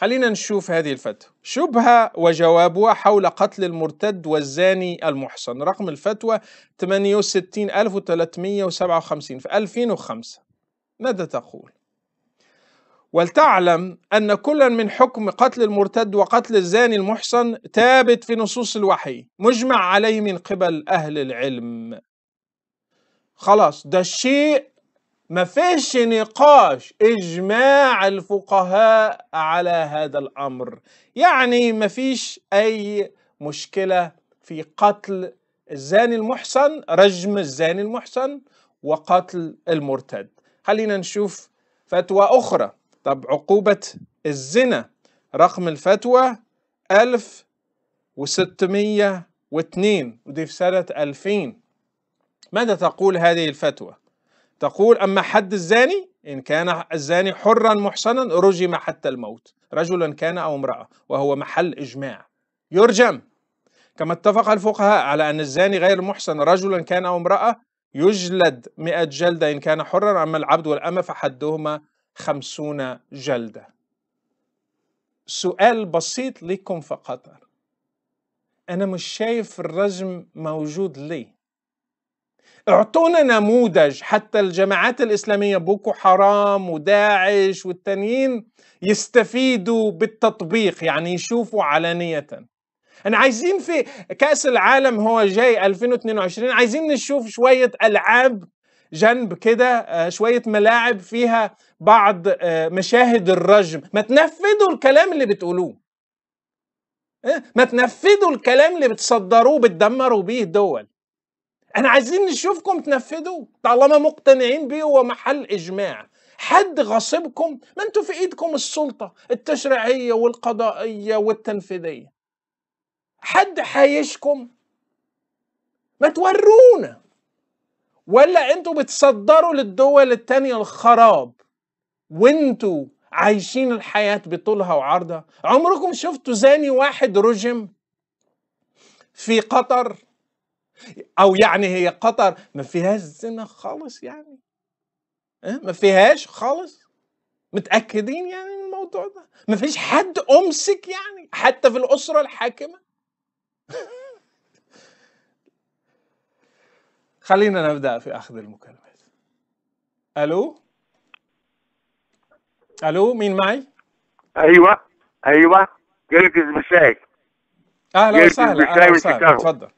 خلينا نشوف هذه الفتوى شبهة وجوابها حول قتل المرتد والزاني المحصن رقم الفتوى 68357 في 2005 ماذا تقول؟ ولتعلم أن كل من حكم قتل المرتد وقتل الزاني المحصن ثابت في نصوص الوحي مجمع عليه من قبل أهل العلم خلاص ده الشيء ما فيش نقاش اجماع الفقهاء على هذا الامر يعني ما فيش اي مشكله في قتل الزاني المحصن رجم الزاني المحصن وقتل المرتد خلينا نشوف فتوى اخرى طب عقوبه الزنا رقم الفتوى 1602 ودي في سنه 2000 ماذا تقول هذه الفتوى تقول أما حد الزاني إن كان الزاني حرا محصنا رجم حتى الموت رجلا كان أو امرأة وهو محل إجماع يرجم كما اتفق الفقهاء على أن الزاني غير محصن رجلا كان أو امرأة يجلد مئة جلدة إن كان حرا أما العبد والأمة فحدهما خمسون جلدة سؤال بسيط لكم فقط أنا مش شايف الرجم موجود ليه اعطونا نموذج حتى الجماعات الإسلامية بوكو حرام وداعش والتانيين يستفيدوا بالتطبيق يعني يشوفوا علانية أنا عايزين في كأس العالم هو جاي 2022 عايزين نشوف شوية ألعاب جنب كده آه، شوية ملاعب فيها بعض آه، مشاهد الرجم ما تنفذوا الكلام اللي بتقولوه إيه؟ ما تنفذوا الكلام اللي بتصدروه بتدمروا بيه دول احنا عايزين نشوفكم تنفذوا طالما مقتنعين بيه هو محل اجماع حد غصبكم ما انتوا في ايدكم السلطه التشريعيه والقضائيه والتنفيذيه حد حايشكم ما تورونا ولا انتوا بتصدروا للدول التانية الخراب وانتوا عايشين الحياة بطولها وعرضها عمركم شفتوا زاني واحد رجم في قطر او يعني هي قطر ما فيهاش زنا خالص يعني ما فيهاش خالص متاكدين يعني من الموضوع ده ما فيش حد امسك يعني حتى في الاسره الحاكمه [LAUGHS] خلينا نبدا في اخذ المكالمات الو الو مين معي ايوه ايوه جلجز مشاي اهلا وسهلا اهلا وسهلا اتفضل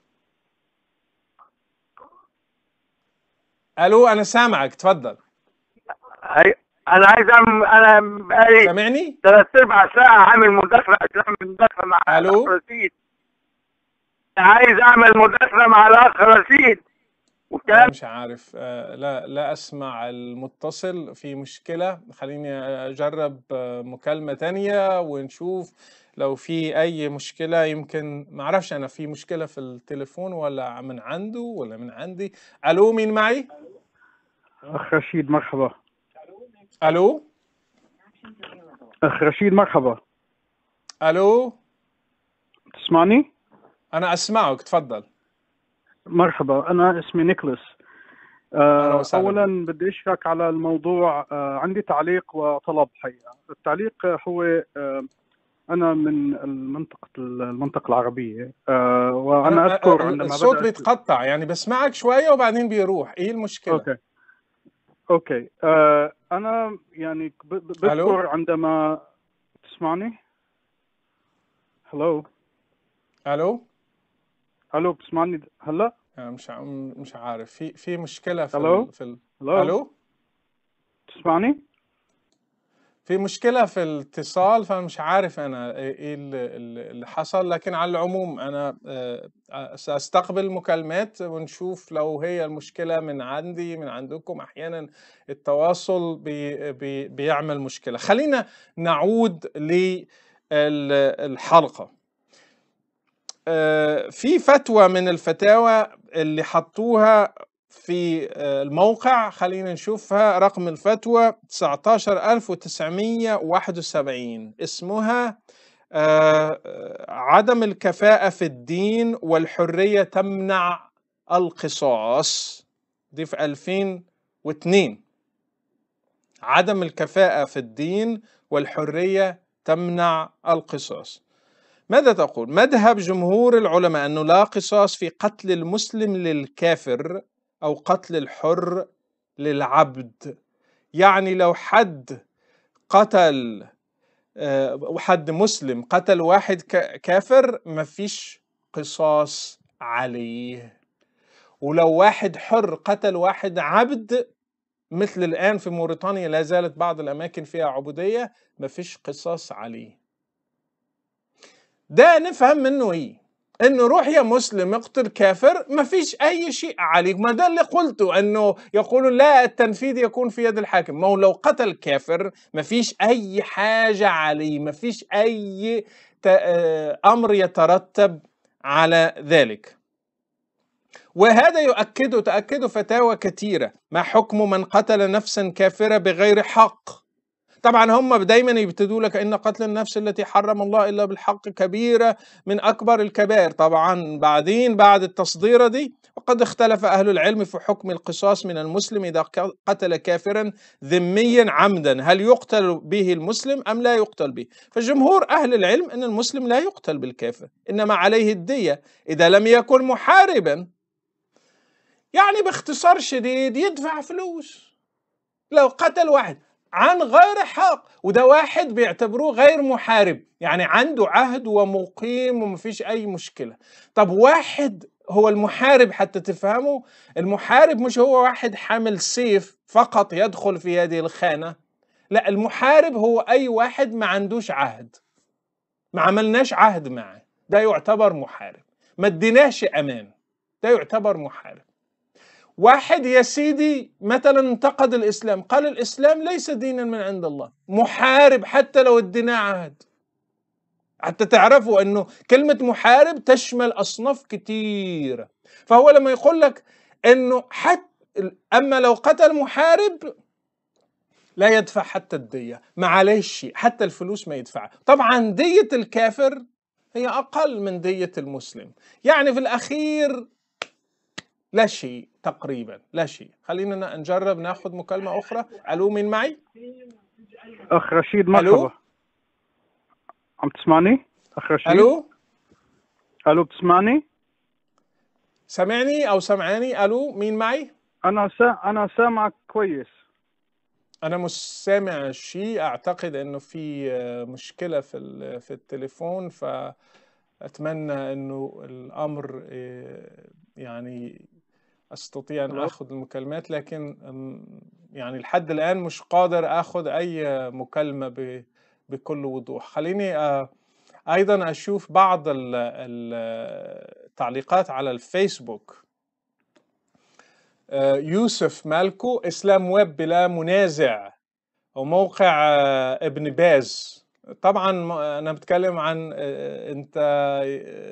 الو انا سامعك تفضل اي انا عايز اعمل انا بقالي سامعني؟ ثلاث اربع ساعه عامل مداخله عايز اعمل مداخله مع الو رشيد عايز اعمل مداخله مع الاخ رشيد والكلام مش عارف آه، لا لا اسمع المتصل في مشكله خليني اجرب آه، مكالمه ثانية ونشوف لو في اي مشكله يمكن ما اعرفش انا في مشكله في التليفون ولا من عنده ولا من عندي الو مين معي اخ رشيد مرحبا الو اخ رشيد مرحبا الو تسمعني انا اسمعك تفضل مرحبا انا اسمي نيكلاس أه اولا بدي اشكرك على الموضوع أه عندي تعليق وطلب حقيقه التعليق هو أه انا من المنطقه المنطقه العربيه آه، وانا اذكر آه، عندما الصوت بيتقطع يعني بسمعك شويه وبعدين بيروح ايه المشكله اوكي اوكي آه، انا يعني بذكر عندما تسمعني هلو الو الو بتسمعني هلا مش مش عارف في في مشكله في Hello? ال... في ال... الو تسمعني في مشكلة في الاتصال فمش عارف أنا إيه, إيه اللي حصل لكن على العموم أنا آه، سأستقبل مكالمات ونشوف لو هي المشكلة من عندي من عندكم أحيانا التواصل بي بي بيعمل مشكلة خلينا نعود للحلقة آه، في فتوى من الفتاوى اللي حطوها في آه، الموقع خلينا نشوفها رقم الفتوى 19971 اسمها آه، آه، عدم الكفاءة في الدين والحرية تمنع القصاص دي في 2002 عدم الكفاءة في الدين والحرية تمنع القصاص ماذا تقول؟ مذهب جمهور العلماء أنه لا قصاص في قتل المسلم للكافر أو قتل الحر للعبد يعني لو حد قتل آه، حد مسلم قتل واحد كافر مفيش قصاص عليه ولو واحد حر قتل واحد عبد مثل الآن في موريتانيا لا زالت بعض الأماكن فيها عبودية مفيش قصاص عليه ده نفهم منه إيه انه روح يا مسلم اقتل كافر ما فيش اي شيء عليك ما ده اللي قلته انه يقولون لا التنفيذ يكون في يد الحاكم ما هو لو قتل كافر ما فيش اي حاجه عليه ما فيش اي آه، امر يترتب على ذلك وهذا يؤكده تأكد فتاوى كثيرة ما حكم من قتل نفسا كافرة بغير حق طبعا هم دايما يبتدوا لك ان قتل النفس التي حرم الله الا بالحق كبيره من اكبر الكبائر طبعا بعدين بعد التصديره دي وقد اختلف اهل العلم في حكم القصاص من المسلم اذا قتل كافرا ذميا عمدا هل يقتل به المسلم ام لا يقتل به فجمهور اهل العلم ان المسلم لا يقتل بالكافر انما عليه الديه اذا لم يكن محاربا يعني باختصار شديد يدفع فلوس لو قتل واحد عن غير حق وده واحد بيعتبروه غير محارب يعني عنده عهد ومقيم ومفيش أي مشكلة طب واحد هو المحارب حتى تفهموا المحارب مش هو واحد حامل سيف فقط يدخل في هذه الخانة لا المحارب هو أي واحد ما عندوش عهد ما عملناش عهد معه ده يعتبر محارب ما اديناش أمان ده يعتبر محارب واحد يا سيدي مثلا انتقد الاسلام قال الاسلام ليس دينا من عند الله محارب حتى لو اديناه عهد حتى تعرفوا انه كلمه محارب تشمل اصناف كثيره فهو لما يقول لك انه حتى اما لو قتل محارب لا يدفع حتى الدية معلش حتى الفلوس ما يدفع طبعا دية الكافر هي أقل من دية المسلم يعني في الأخير لا شيء تقريبا لا شيء خلينا نجرب ناخذ مكالمة أخرى ألو من معي؟ أخ رشيد مرحبا ألو عم تسمعني؟ أخ رشيد ألو ألو بتسمعني؟ سامعني أو سمعاني؟ ألو مين معي؟ أنا سا... أنا سامعك كويس أنا مش سامع شيء أعتقد إنه في آه، مشكلة في ال... في التليفون ف أتمنى إنه الأمر آه، يعني استطيع ان اخذ المكالمات لكن يعني لحد الان مش قادر اخذ اي مكالمه بكل وضوح خليني آه، ايضا اشوف بعض التعليقات على الفيسبوك آه، يوسف مالكو اسلام ويب بلا منازع وموقع آه، ابن باز طبعا انا بتكلم عن انت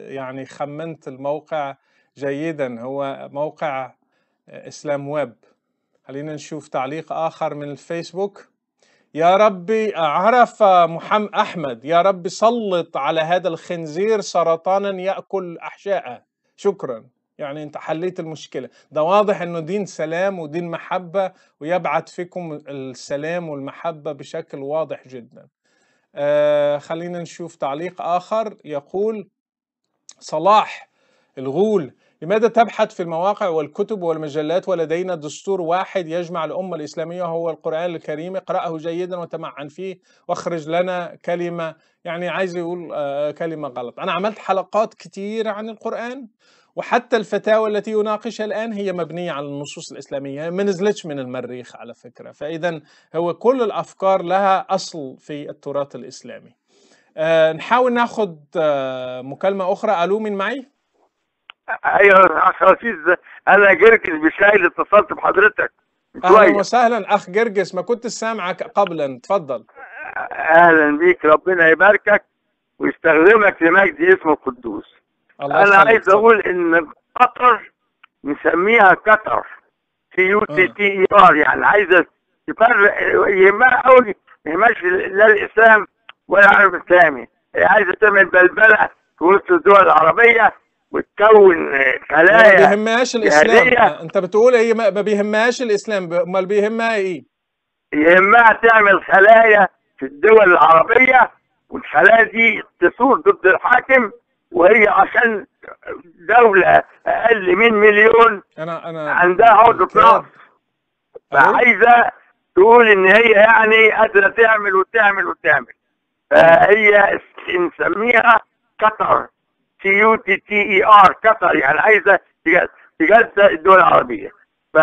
يعني خمنت الموقع جيدا هو موقع آه، اسلام ويب خلينا نشوف تعليق اخر من الفيسبوك يا ربي عرف محمد احمد يا ربي سلط على هذا الخنزير سرطانا ياكل احشائه شكرا يعني انت حليت المشكله ده واضح انه دين سلام ودين محبه ويبعث فيكم السلام والمحبه بشكل واضح جدا آه خلينا نشوف تعليق اخر يقول صلاح الغول لماذا تبحث في المواقع والكتب والمجلات ولدينا دستور واحد يجمع الأمة الإسلامية وهو القرآن الكريم اقرأه جيدا وتمعن فيه واخرج لنا كلمة يعني عايز يقول آه، آه، كلمة غلط أنا عملت حلقات كتير عن القرآن وحتى الفتاوى التي يناقشها الآن هي مبنية على النصوص الإسلامية ما نزلتش من المريخ على فكرة فإذا هو كل الأفكار لها أصل في التراث الإسلامي آه، نحاول ناخذ مكالمة أخرى ألو من معي؟ ايوه اخ رشيد انا جرجس بشايل اتصلت بحضرتك اهلا وسهلا اخ جرجس ما كنت سامعك قبلا تفضل اهلا بيك ربنا يباركك ويستخدمك لمجد اسمه القدوس الله انا عايز اقول ان قطر نسميها قطر في يو تي تي اي ار يعني عايز يفرق يهمها قوي ما يهمهاش لا الاسلام ولا العالم الاسلامي عايز تعمل بلبله في وسط الدول العربيه وتكون خلايا ما بيهمهاش الاسلام جهدية. انت بتقول هي ما بيهمهاش الاسلام امال بيهمها ايه؟ يهمها تعمل خلايا في الدول العربيه والخلايا دي تثور ضد الحاكم وهي عشان دولة أقل من مليون أنا أنا عندها عقدة نقص فعايزة تقول إن هي يعني قادرة تعمل وتعمل وتعمل فهي نسميها قطر تي يو تي تي اي ار قطر يعني عايزه تغذى الدول العربيه ف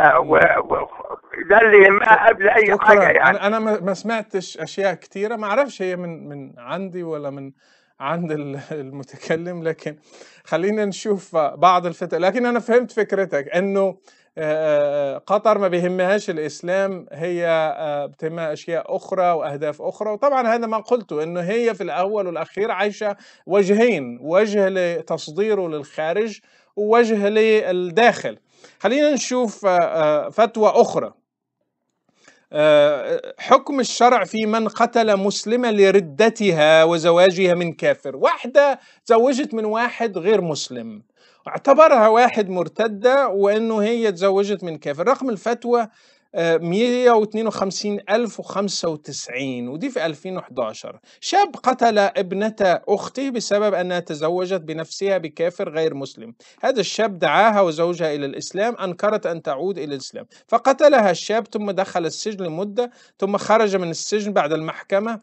ده اللي ما قبل اي حاجه يعني انا ما سمعتش اشياء كثيره ما اعرفش هي من من عندي ولا من عند [LAUGHS] المتكلم لكن خلينا نشوف بعض الفتاة لكن أنا فهمت فكرتك أنه آه، آه، آه، قطر ما بيهمهاش الاسلام هي بتهمها اشياء اخرى واهداف اخرى وطبعا هذا ما قلته انه هي في الاول والاخير عايشه وجهين وجه لتصديره للخارج ووجه للداخل خلينا نشوف فتوى اخرى حكم الشرع في من قتل مسلمة لردتها وزواجها من كافر واحدة زوجت من واحد غير مسلم اعتبرها واحد مرتدة وأنه هي اتزوجت من كافر رقم الفتوى 152095 آه، ودي في 2011 شاب قتل ابنة أخته بسبب أنها تزوجت بنفسها بكافر غير مسلم هذا الشاب دعاها وزوجها إلى الإسلام أنكرت أن تعود إلى الإسلام فقتلها الشاب ثم دخل السجن لمدة ثم خرج من السجن بعد المحكمة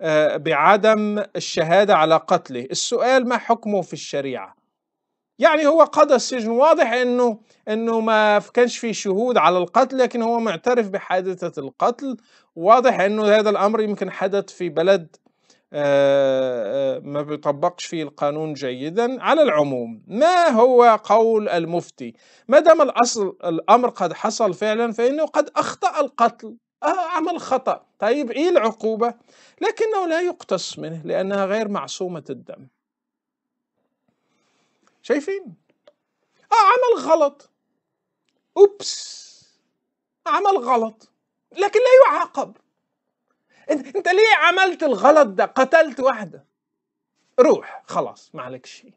آه، بعدم الشهادة على قتله السؤال ما حكمه في الشريعة يعني هو قضى السجن واضح انه انه ما كانش في شهود على القتل لكن هو معترف بحادثه القتل واضح انه هذا الامر يمكن حدث في بلد آه، آه، ما بيطبقش فيه القانون جيدا على العموم ما هو قول المفتي ما دام الاصل الامر قد حصل فعلا فانه قد اخطا القتل آه، عمل خطا طيب ايه العقوبه لكنه لا يقتص منه لانها غير معصومه الدم شايفين اه عمل غلط اوبس عمل غلط لكن لا يعاقب انت, انت ليه عملت الغلط ده قتلت واحده روح خلاص ما عليك شيء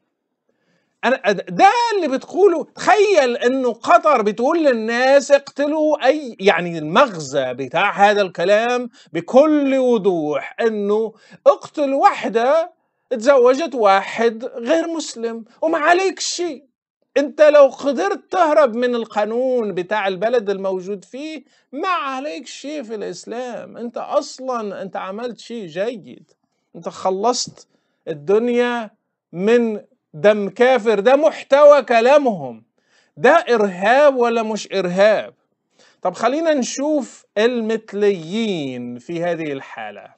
انا ده اللي بتقوله تخيل انه قطر بتقول للناس اقتلوا اي يعني المغزى بتاع هذا الكلام بكل وضوح انه اقتل واحده تزوجت واحد غير مسلم وما عليك شيء انت لو قدرت تهرب من القانون بتاع البلد الموجود فيه ما عليك شيء في الاسلام انت اصلا انت عملت شيء جيد انت خلصت الدنيا من دم كافر ده محتوى كلامهم ده ارهاب ولا مش ارهاب طب خلينا نشوف المثليين في هذه الحاله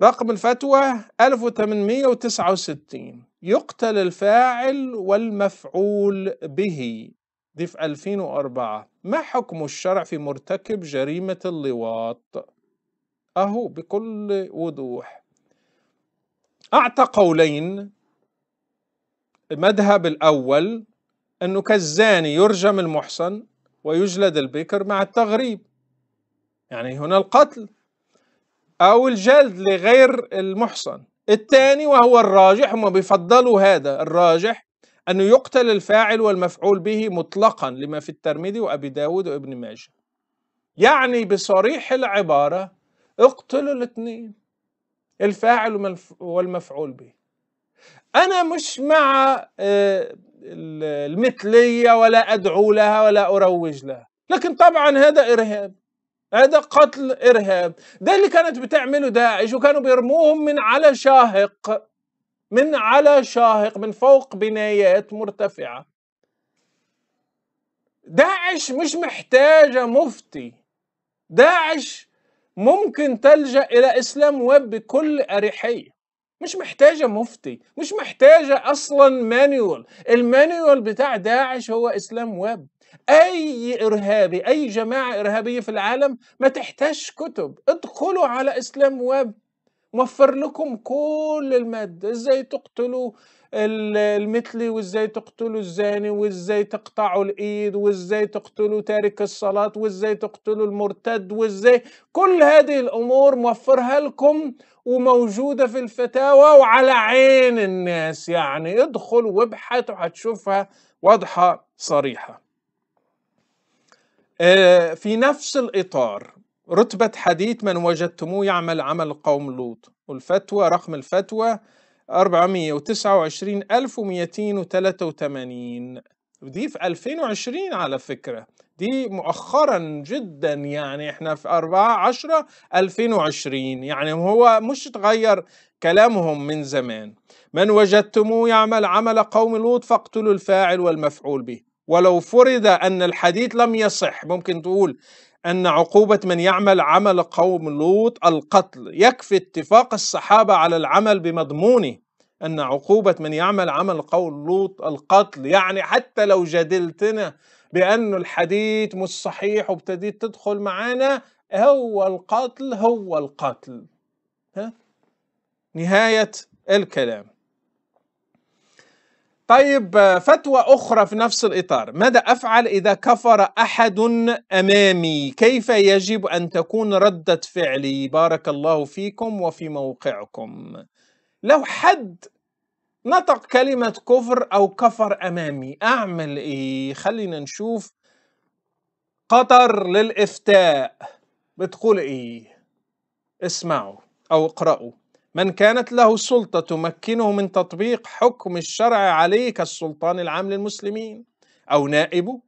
رقم الفتوى 1869 يقتل الفاعل والمفعول به دي في 2004 ما حكم الشرع في مرتكب جريمة اللواط أهو بكل وضوح أعطى قولين المذهب الأول أنه كالزاني يرجم المحصن ويجلد البكر مع التغريب يعني هنا القتل أو الجلد لغير المحصن الثاني وهو الراجح هم بيفضلوا هذا الراجح أنه يقتل الفاعل والمفعول به مطلقا لما في الترمذي وأبي داود وابن ماجه يعني بصريح العبارة اقتلوا الاثنين الفاعل والمفعول به أنا مش مع آه، المثلية ولا أدعو لها ولا أروج لها لكن طبعا هذا إرهاب هذا قتل إرهاب ده اللي كانت بتعمله داعش وكانوا بيرموهم من على شاهق من على شاهق من فوق بنايات مرتفعة داعش مش محتاجة مفتي داعش ممكن تلجأ إلى إسلام ويب بكل أريحية مش محتاجة مفتي مش محتاجة أصلا مانيول المانيول بتاع داعش هو إسلام ويب اي ارهابي اي جماعه ارهابيه في العالم ما تحتاج كتب ادخلوا على اسلام ويب موفر لكم كل المادة ازاي تقتلوا المثلي وازاي تقتلوا الزاني وازاي تقطعوا الايد وازاي تقتلوا تارك الصلاة وازاي تقتلوا المرتد وازاي كل هذه الامور موفرها لكم وموجودة في الفتاوى وعلى عين الناس يعني ادخل وابحث وهتشوفها واضحة صريحة آه، في نفس الإطار رتبة حديث من وجدتموه يعمل عمل قوم لوط والفتوى رقم الفتوى 429283 ودي في 2020 على فكرة دي مؤخرا جدا يعني احنا في 4 10 2020 يعني هو مش تغير كلامهم من زمان من وجدتموه يعمل عمل قوم لوط فاقتلوا الفاعل والمفعول به ولو فرض أن الحديث لم يصح ممكن تقول أن عقوبة من يعمل عمل قوم لوط القتل يكفي اتفاق الصحابة على العمل بمضمونه أن عقوبة من يعمل عمل قوم لوط القتل يعني حتى لو جادلتنا بأن الحديث مش صحيح وابتديت تدخل معانا هو القتل هو القتل ها؟ نهاية الكلام طيب فتوى أخرى في نفس الإطار ماذا أفعل إذا كفر أحد أمامي كيف يجب أن تكون ردة فعلي بارك الله فيكم وفي موقعكم لو حد نطق كلمة كفر أو كفر أمامي أعمل إيه خلينا نشوف قطر للإفتاء بتقول إيه اسمعوا أو اقرأوا من كانت له سلطة تمكنه من تطبيق حكم الشرع عليه كالسلطان العام للمسلمين أو نائبه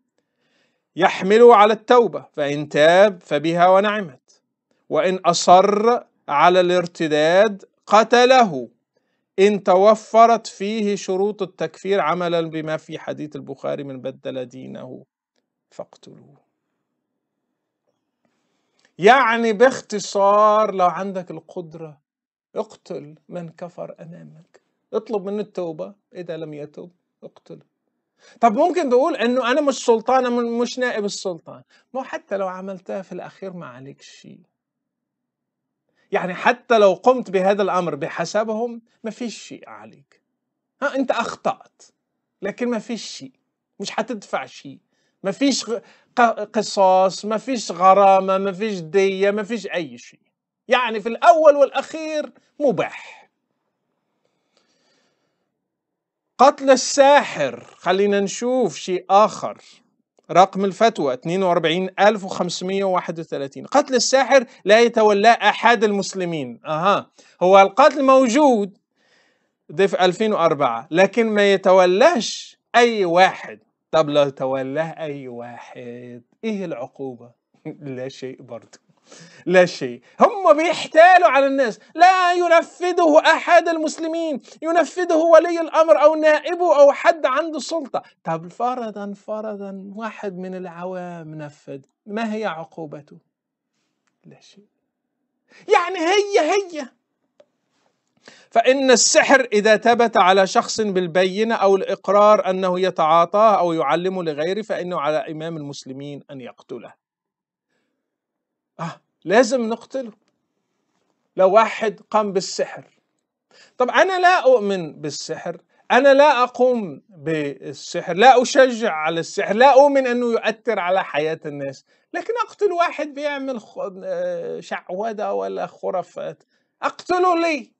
يحمله على التوبة فإن تاب فبها ونعمت وإن أصر على الارتداد قتله إن توفرت فيه شروط التكفير عملا بما في حديث البخاري من بدل دينه فاقتلوه يعني باختصار لو عندك القدرة اقتل من كفر امامك اطلب منه التوبه اذا لم يتوب اقتله طب ممكن تقول انه انا مش سلطان انا مش نائب السلطان ما حتى لو عملتها في الاخير ما عليك شيء يعني حتى لو قمت بهذا الامر بحسبهم ما فيش شيء عليك ها انت اخطات لكن ما فيش شيء مش حتدفع شيء ما فيش قصاص ما فيش غرامه ما فيش ديه ما فيش اي شيء يعني في الاول والاخير مباح قتل الساحر خلينا نشوف شيء آخر رقم الفتوى 42531 قتل الساحر لا يتولى أحد المسلمين أها هو القتل موجود ضيف 2004 لكن ما يتولاش أي واحد طب لو تولاه أي واحد إيه العقوبة؟ [LAUGHS] لا شيء برضه لا شيء هم بيحتالوا على الناس لا ينفذه أحد المسلمين ينفذه ولي الأمر أو نائبه أو حد عنده سلطة طب فرضا فرضا واحد من العوام نفذ ما هي عقوبته لا شيء يعني هي هي فإن السحر إذا ثبت على شخص بالبينة أو الإقرار أنه يتعاطاه أو يعلمه لغيره فإنه على إمام المسلمين أن يقتله آه لازم نقتله لو واحد قام بالسحر طب أنا لا أؤمن بالسحر أنا لا أقوم بالسحر لا أشجع على السحر لا أؤمن أنه يؤثر على حياة الناس لكن أقتل واحد بيعمل آه، شعوذة ولا خرافات أقتله ليه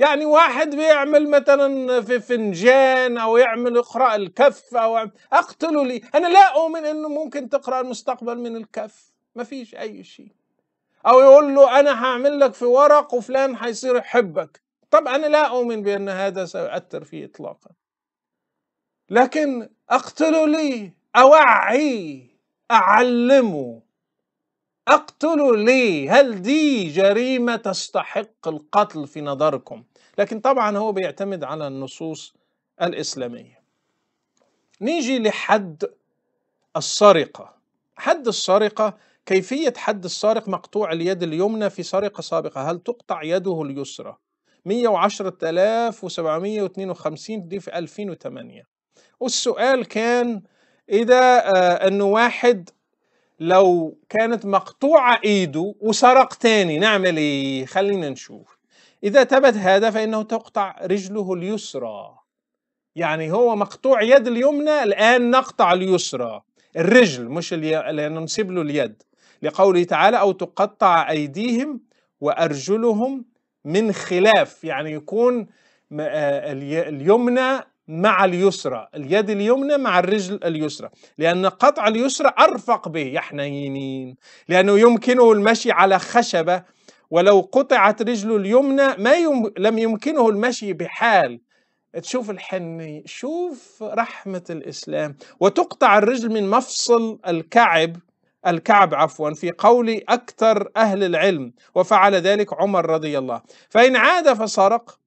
يعني واحد بيعمل مثلا في فنجان او يعمل اقرا الكف او اقتله لي انا لا اؤمن انه ممكن تقرا المستقبل من الكف ما فيش اي شيء او يقول له انا هعمل لك في ورق وفلان حيصير يحبك طب انا لا اؤمن بان هذا سيؤثر فيه اطلاقا لكن اقتلوا لي اوعي اعلمه اقتلوا لي هل دي جريمه تستحق القتل في نظركم لكن طبعا هو بيعتمد على النصوص الإسلامية نيجي لحد السرقة حد السرقة كيفية حد السارق مقطوع اليد اليمنى في سرقة سابقة هل تقطع يده اليسرى 110752 دي في 2008 والسؤال كان إذا آه أنه واحد لو كانت مقطوعة إيده وسرق تاني نعمل إيه خلينا نشوف إذا ثبت هذا فإنه تقطع رجله اليسرى يعني هو مقطوع يد اليمنى الآن نقطع اليسرى الرجل مش اللي نسيب له اليد لقوله تعالى أو تقطع أيديهم وأرجلهم من خلاف يعني يكون آه، اليمنى مع اليسرى اليد اليمنى مع الرجل اليسرى لأن قطع اليسرى أرفق به يا حنينين لأنه يمكنه المشي على خشبة ولو قطعت رجله اليمنى ما يم... لم يمكنه المشي بحال تشوف الحنية شوف رحمة الإسلام وتقطع الرجل من مفصل الكعب الكعب عفوا في قول أكثر أهل العلم وفعل ذلك عمر رضي الله فإن عاد فسرق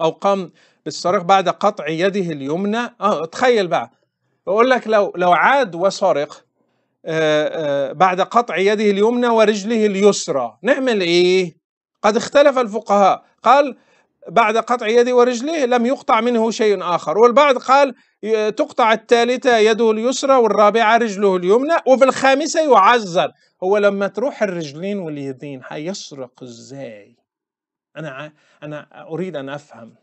أو قام بالسرق بعد قطع يده اليمنى أه تخيل بقى بقول لك لو لو عاد وسرق آه، آه، بعد قطع يده اليمنى ورجله اليسرى نعمل ايه قد اختلف الفقهاء قال بعد قطع يده ورجله لم يقطع منه شيء آخر والبعض قال تقطع الثالثة يده اليسرى والرابعة رجله اليمنى وفي الخامسة يعذر هو لما تروح الرجلين واليدين هيسرق ازاي أنا أنا أريد أن أفهم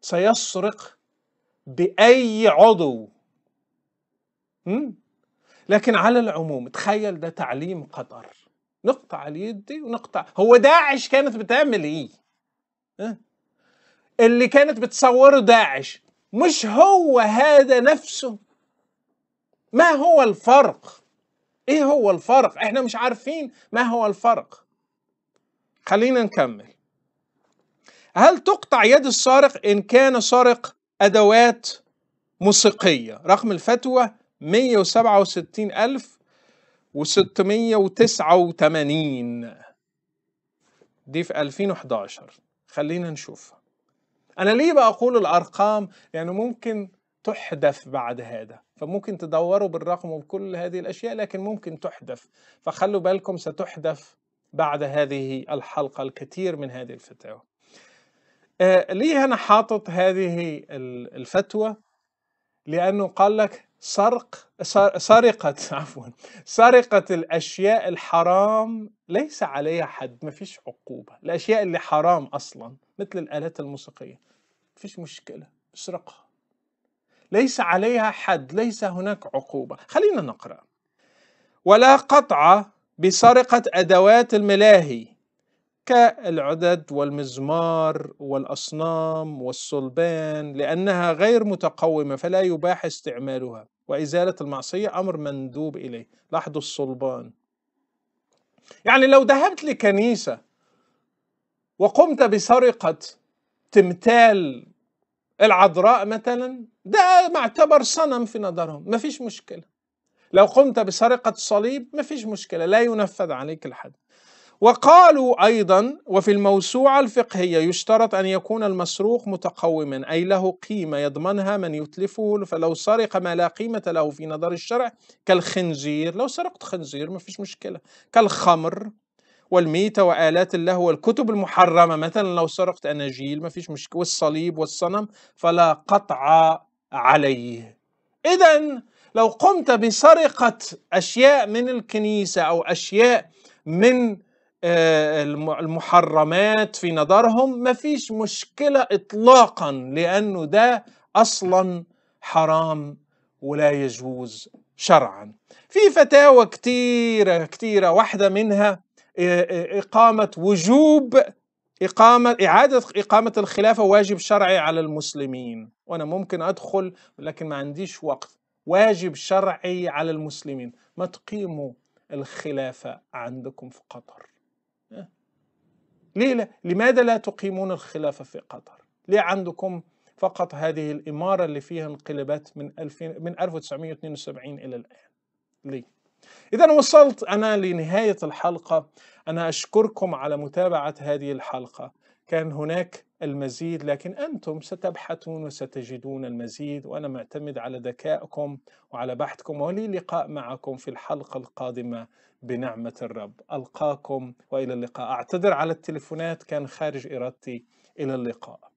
سيسرق بأي عضو لكن على العموم تخيل ده تعليم قطر نقطع اليد دي ونقطع هو داعش كانت بتعمل ايه؟ اللي كانت بتصوره داعش مش هو هذا نفسه ما هو الفرق؟ ايه هو الفرق؟ احنا مش عارفين ما هو الفرق. خلينا نكمل. هل تقطع يد السارق ان كان سارق ادوات موسيقيه؟ رقم الفتوى 167689 دي في 2011 خلينا نشوفها انا ليه بقول الارقام يعني ممكن تحدث بعد هذا فممكن تدوروا بالرقم وبكل هذه الاشياء لكن ممكن تحدث فخلوا بالكم ستحدث بعد هذه الحلقه الكثير من هذه الفتاوى آه ليه انا حاطط هذه الفتوى لانه قال لك سرق سرقة [LAUGHS] عفوا سرقة الأشياء الحرام ليس عليها حد ما فيش عقوبة الأشياء اللي حرام أصلا مثل الآلات الموسيقية فيش مشكلة اسرقها ليس عليها حد ليس هناك عقوبة خلينا نقرأ ولا قطع بسرقة أدوات الملاهي كالعدد والمزمار والأصنام والصلبان لأنها غير متقومة فلا يباح استعمالها وإزالة المعصية أمر مندوب إليه لاحظوا الصلبان يعني لو ذهبت لكنيسة وقمت بسرقة تمثال العذراء مثلا ده معتبر صنم في نظرهم ما فيش مشكلة لو قمت بسرقة صليب ما فيش مشكلة لا ينفذ عليك الحد وقالوا أيضا وفي الموسوعة الفقهية يشترط أن يكون المسروق متقوما أي له قيمة يضمنها من يتلفه فلو سرق ما لا قيمة له في نظر الشرع كالخنزير لو سرقت خنزير ما فيش مشكلة كالخمر والميتة وآلات اللهو والكتب المحرمة مثلا لو سرقت أناجيل ما فيش مشكلة والصليب والصنم فلا قطع عليه إذا لو قمت بسرقة أشياء من الكنيسة أو أشياء من آه، المحرمات في نظرهم ما فيش مشكلة إطلاقا لأنه ده أصلا حرام ولا يجوز شرعا في فتاوى كتيرة كتيرة واحدة منها آه، آه، إقامة وجوب إقامة إعادة إقامة الخلافة واجب شرعي على المسلمين وأنا ممكن أدخل لكن ما عنديش وقت واجب شرعي على المسلمين ما تقيموا الخلافة عندكم في قطر ليه لا؟ لماذا لا تقيمون الخلافة في قطر؟ ليه عندكم فقط هذه الإمارة اللي فيها انقلابات من, من 1972 إلى الآن ليه؟ إذا وصلت أنا لنهاية الحلقة أنا أشكركم على متابعة هذه الحلقة كان هناك المزيد لكن أنتم ستبحثون وستجدون المزيد وأنا معتمد على ذكائكم وعلى بحثكم ولي لقاء معكم في الحلقة القادمة بنعمة الرب ألقاكم وإلى اللقاء أعتذر على التلفونات كان خارج إرادتي إلى اللقاء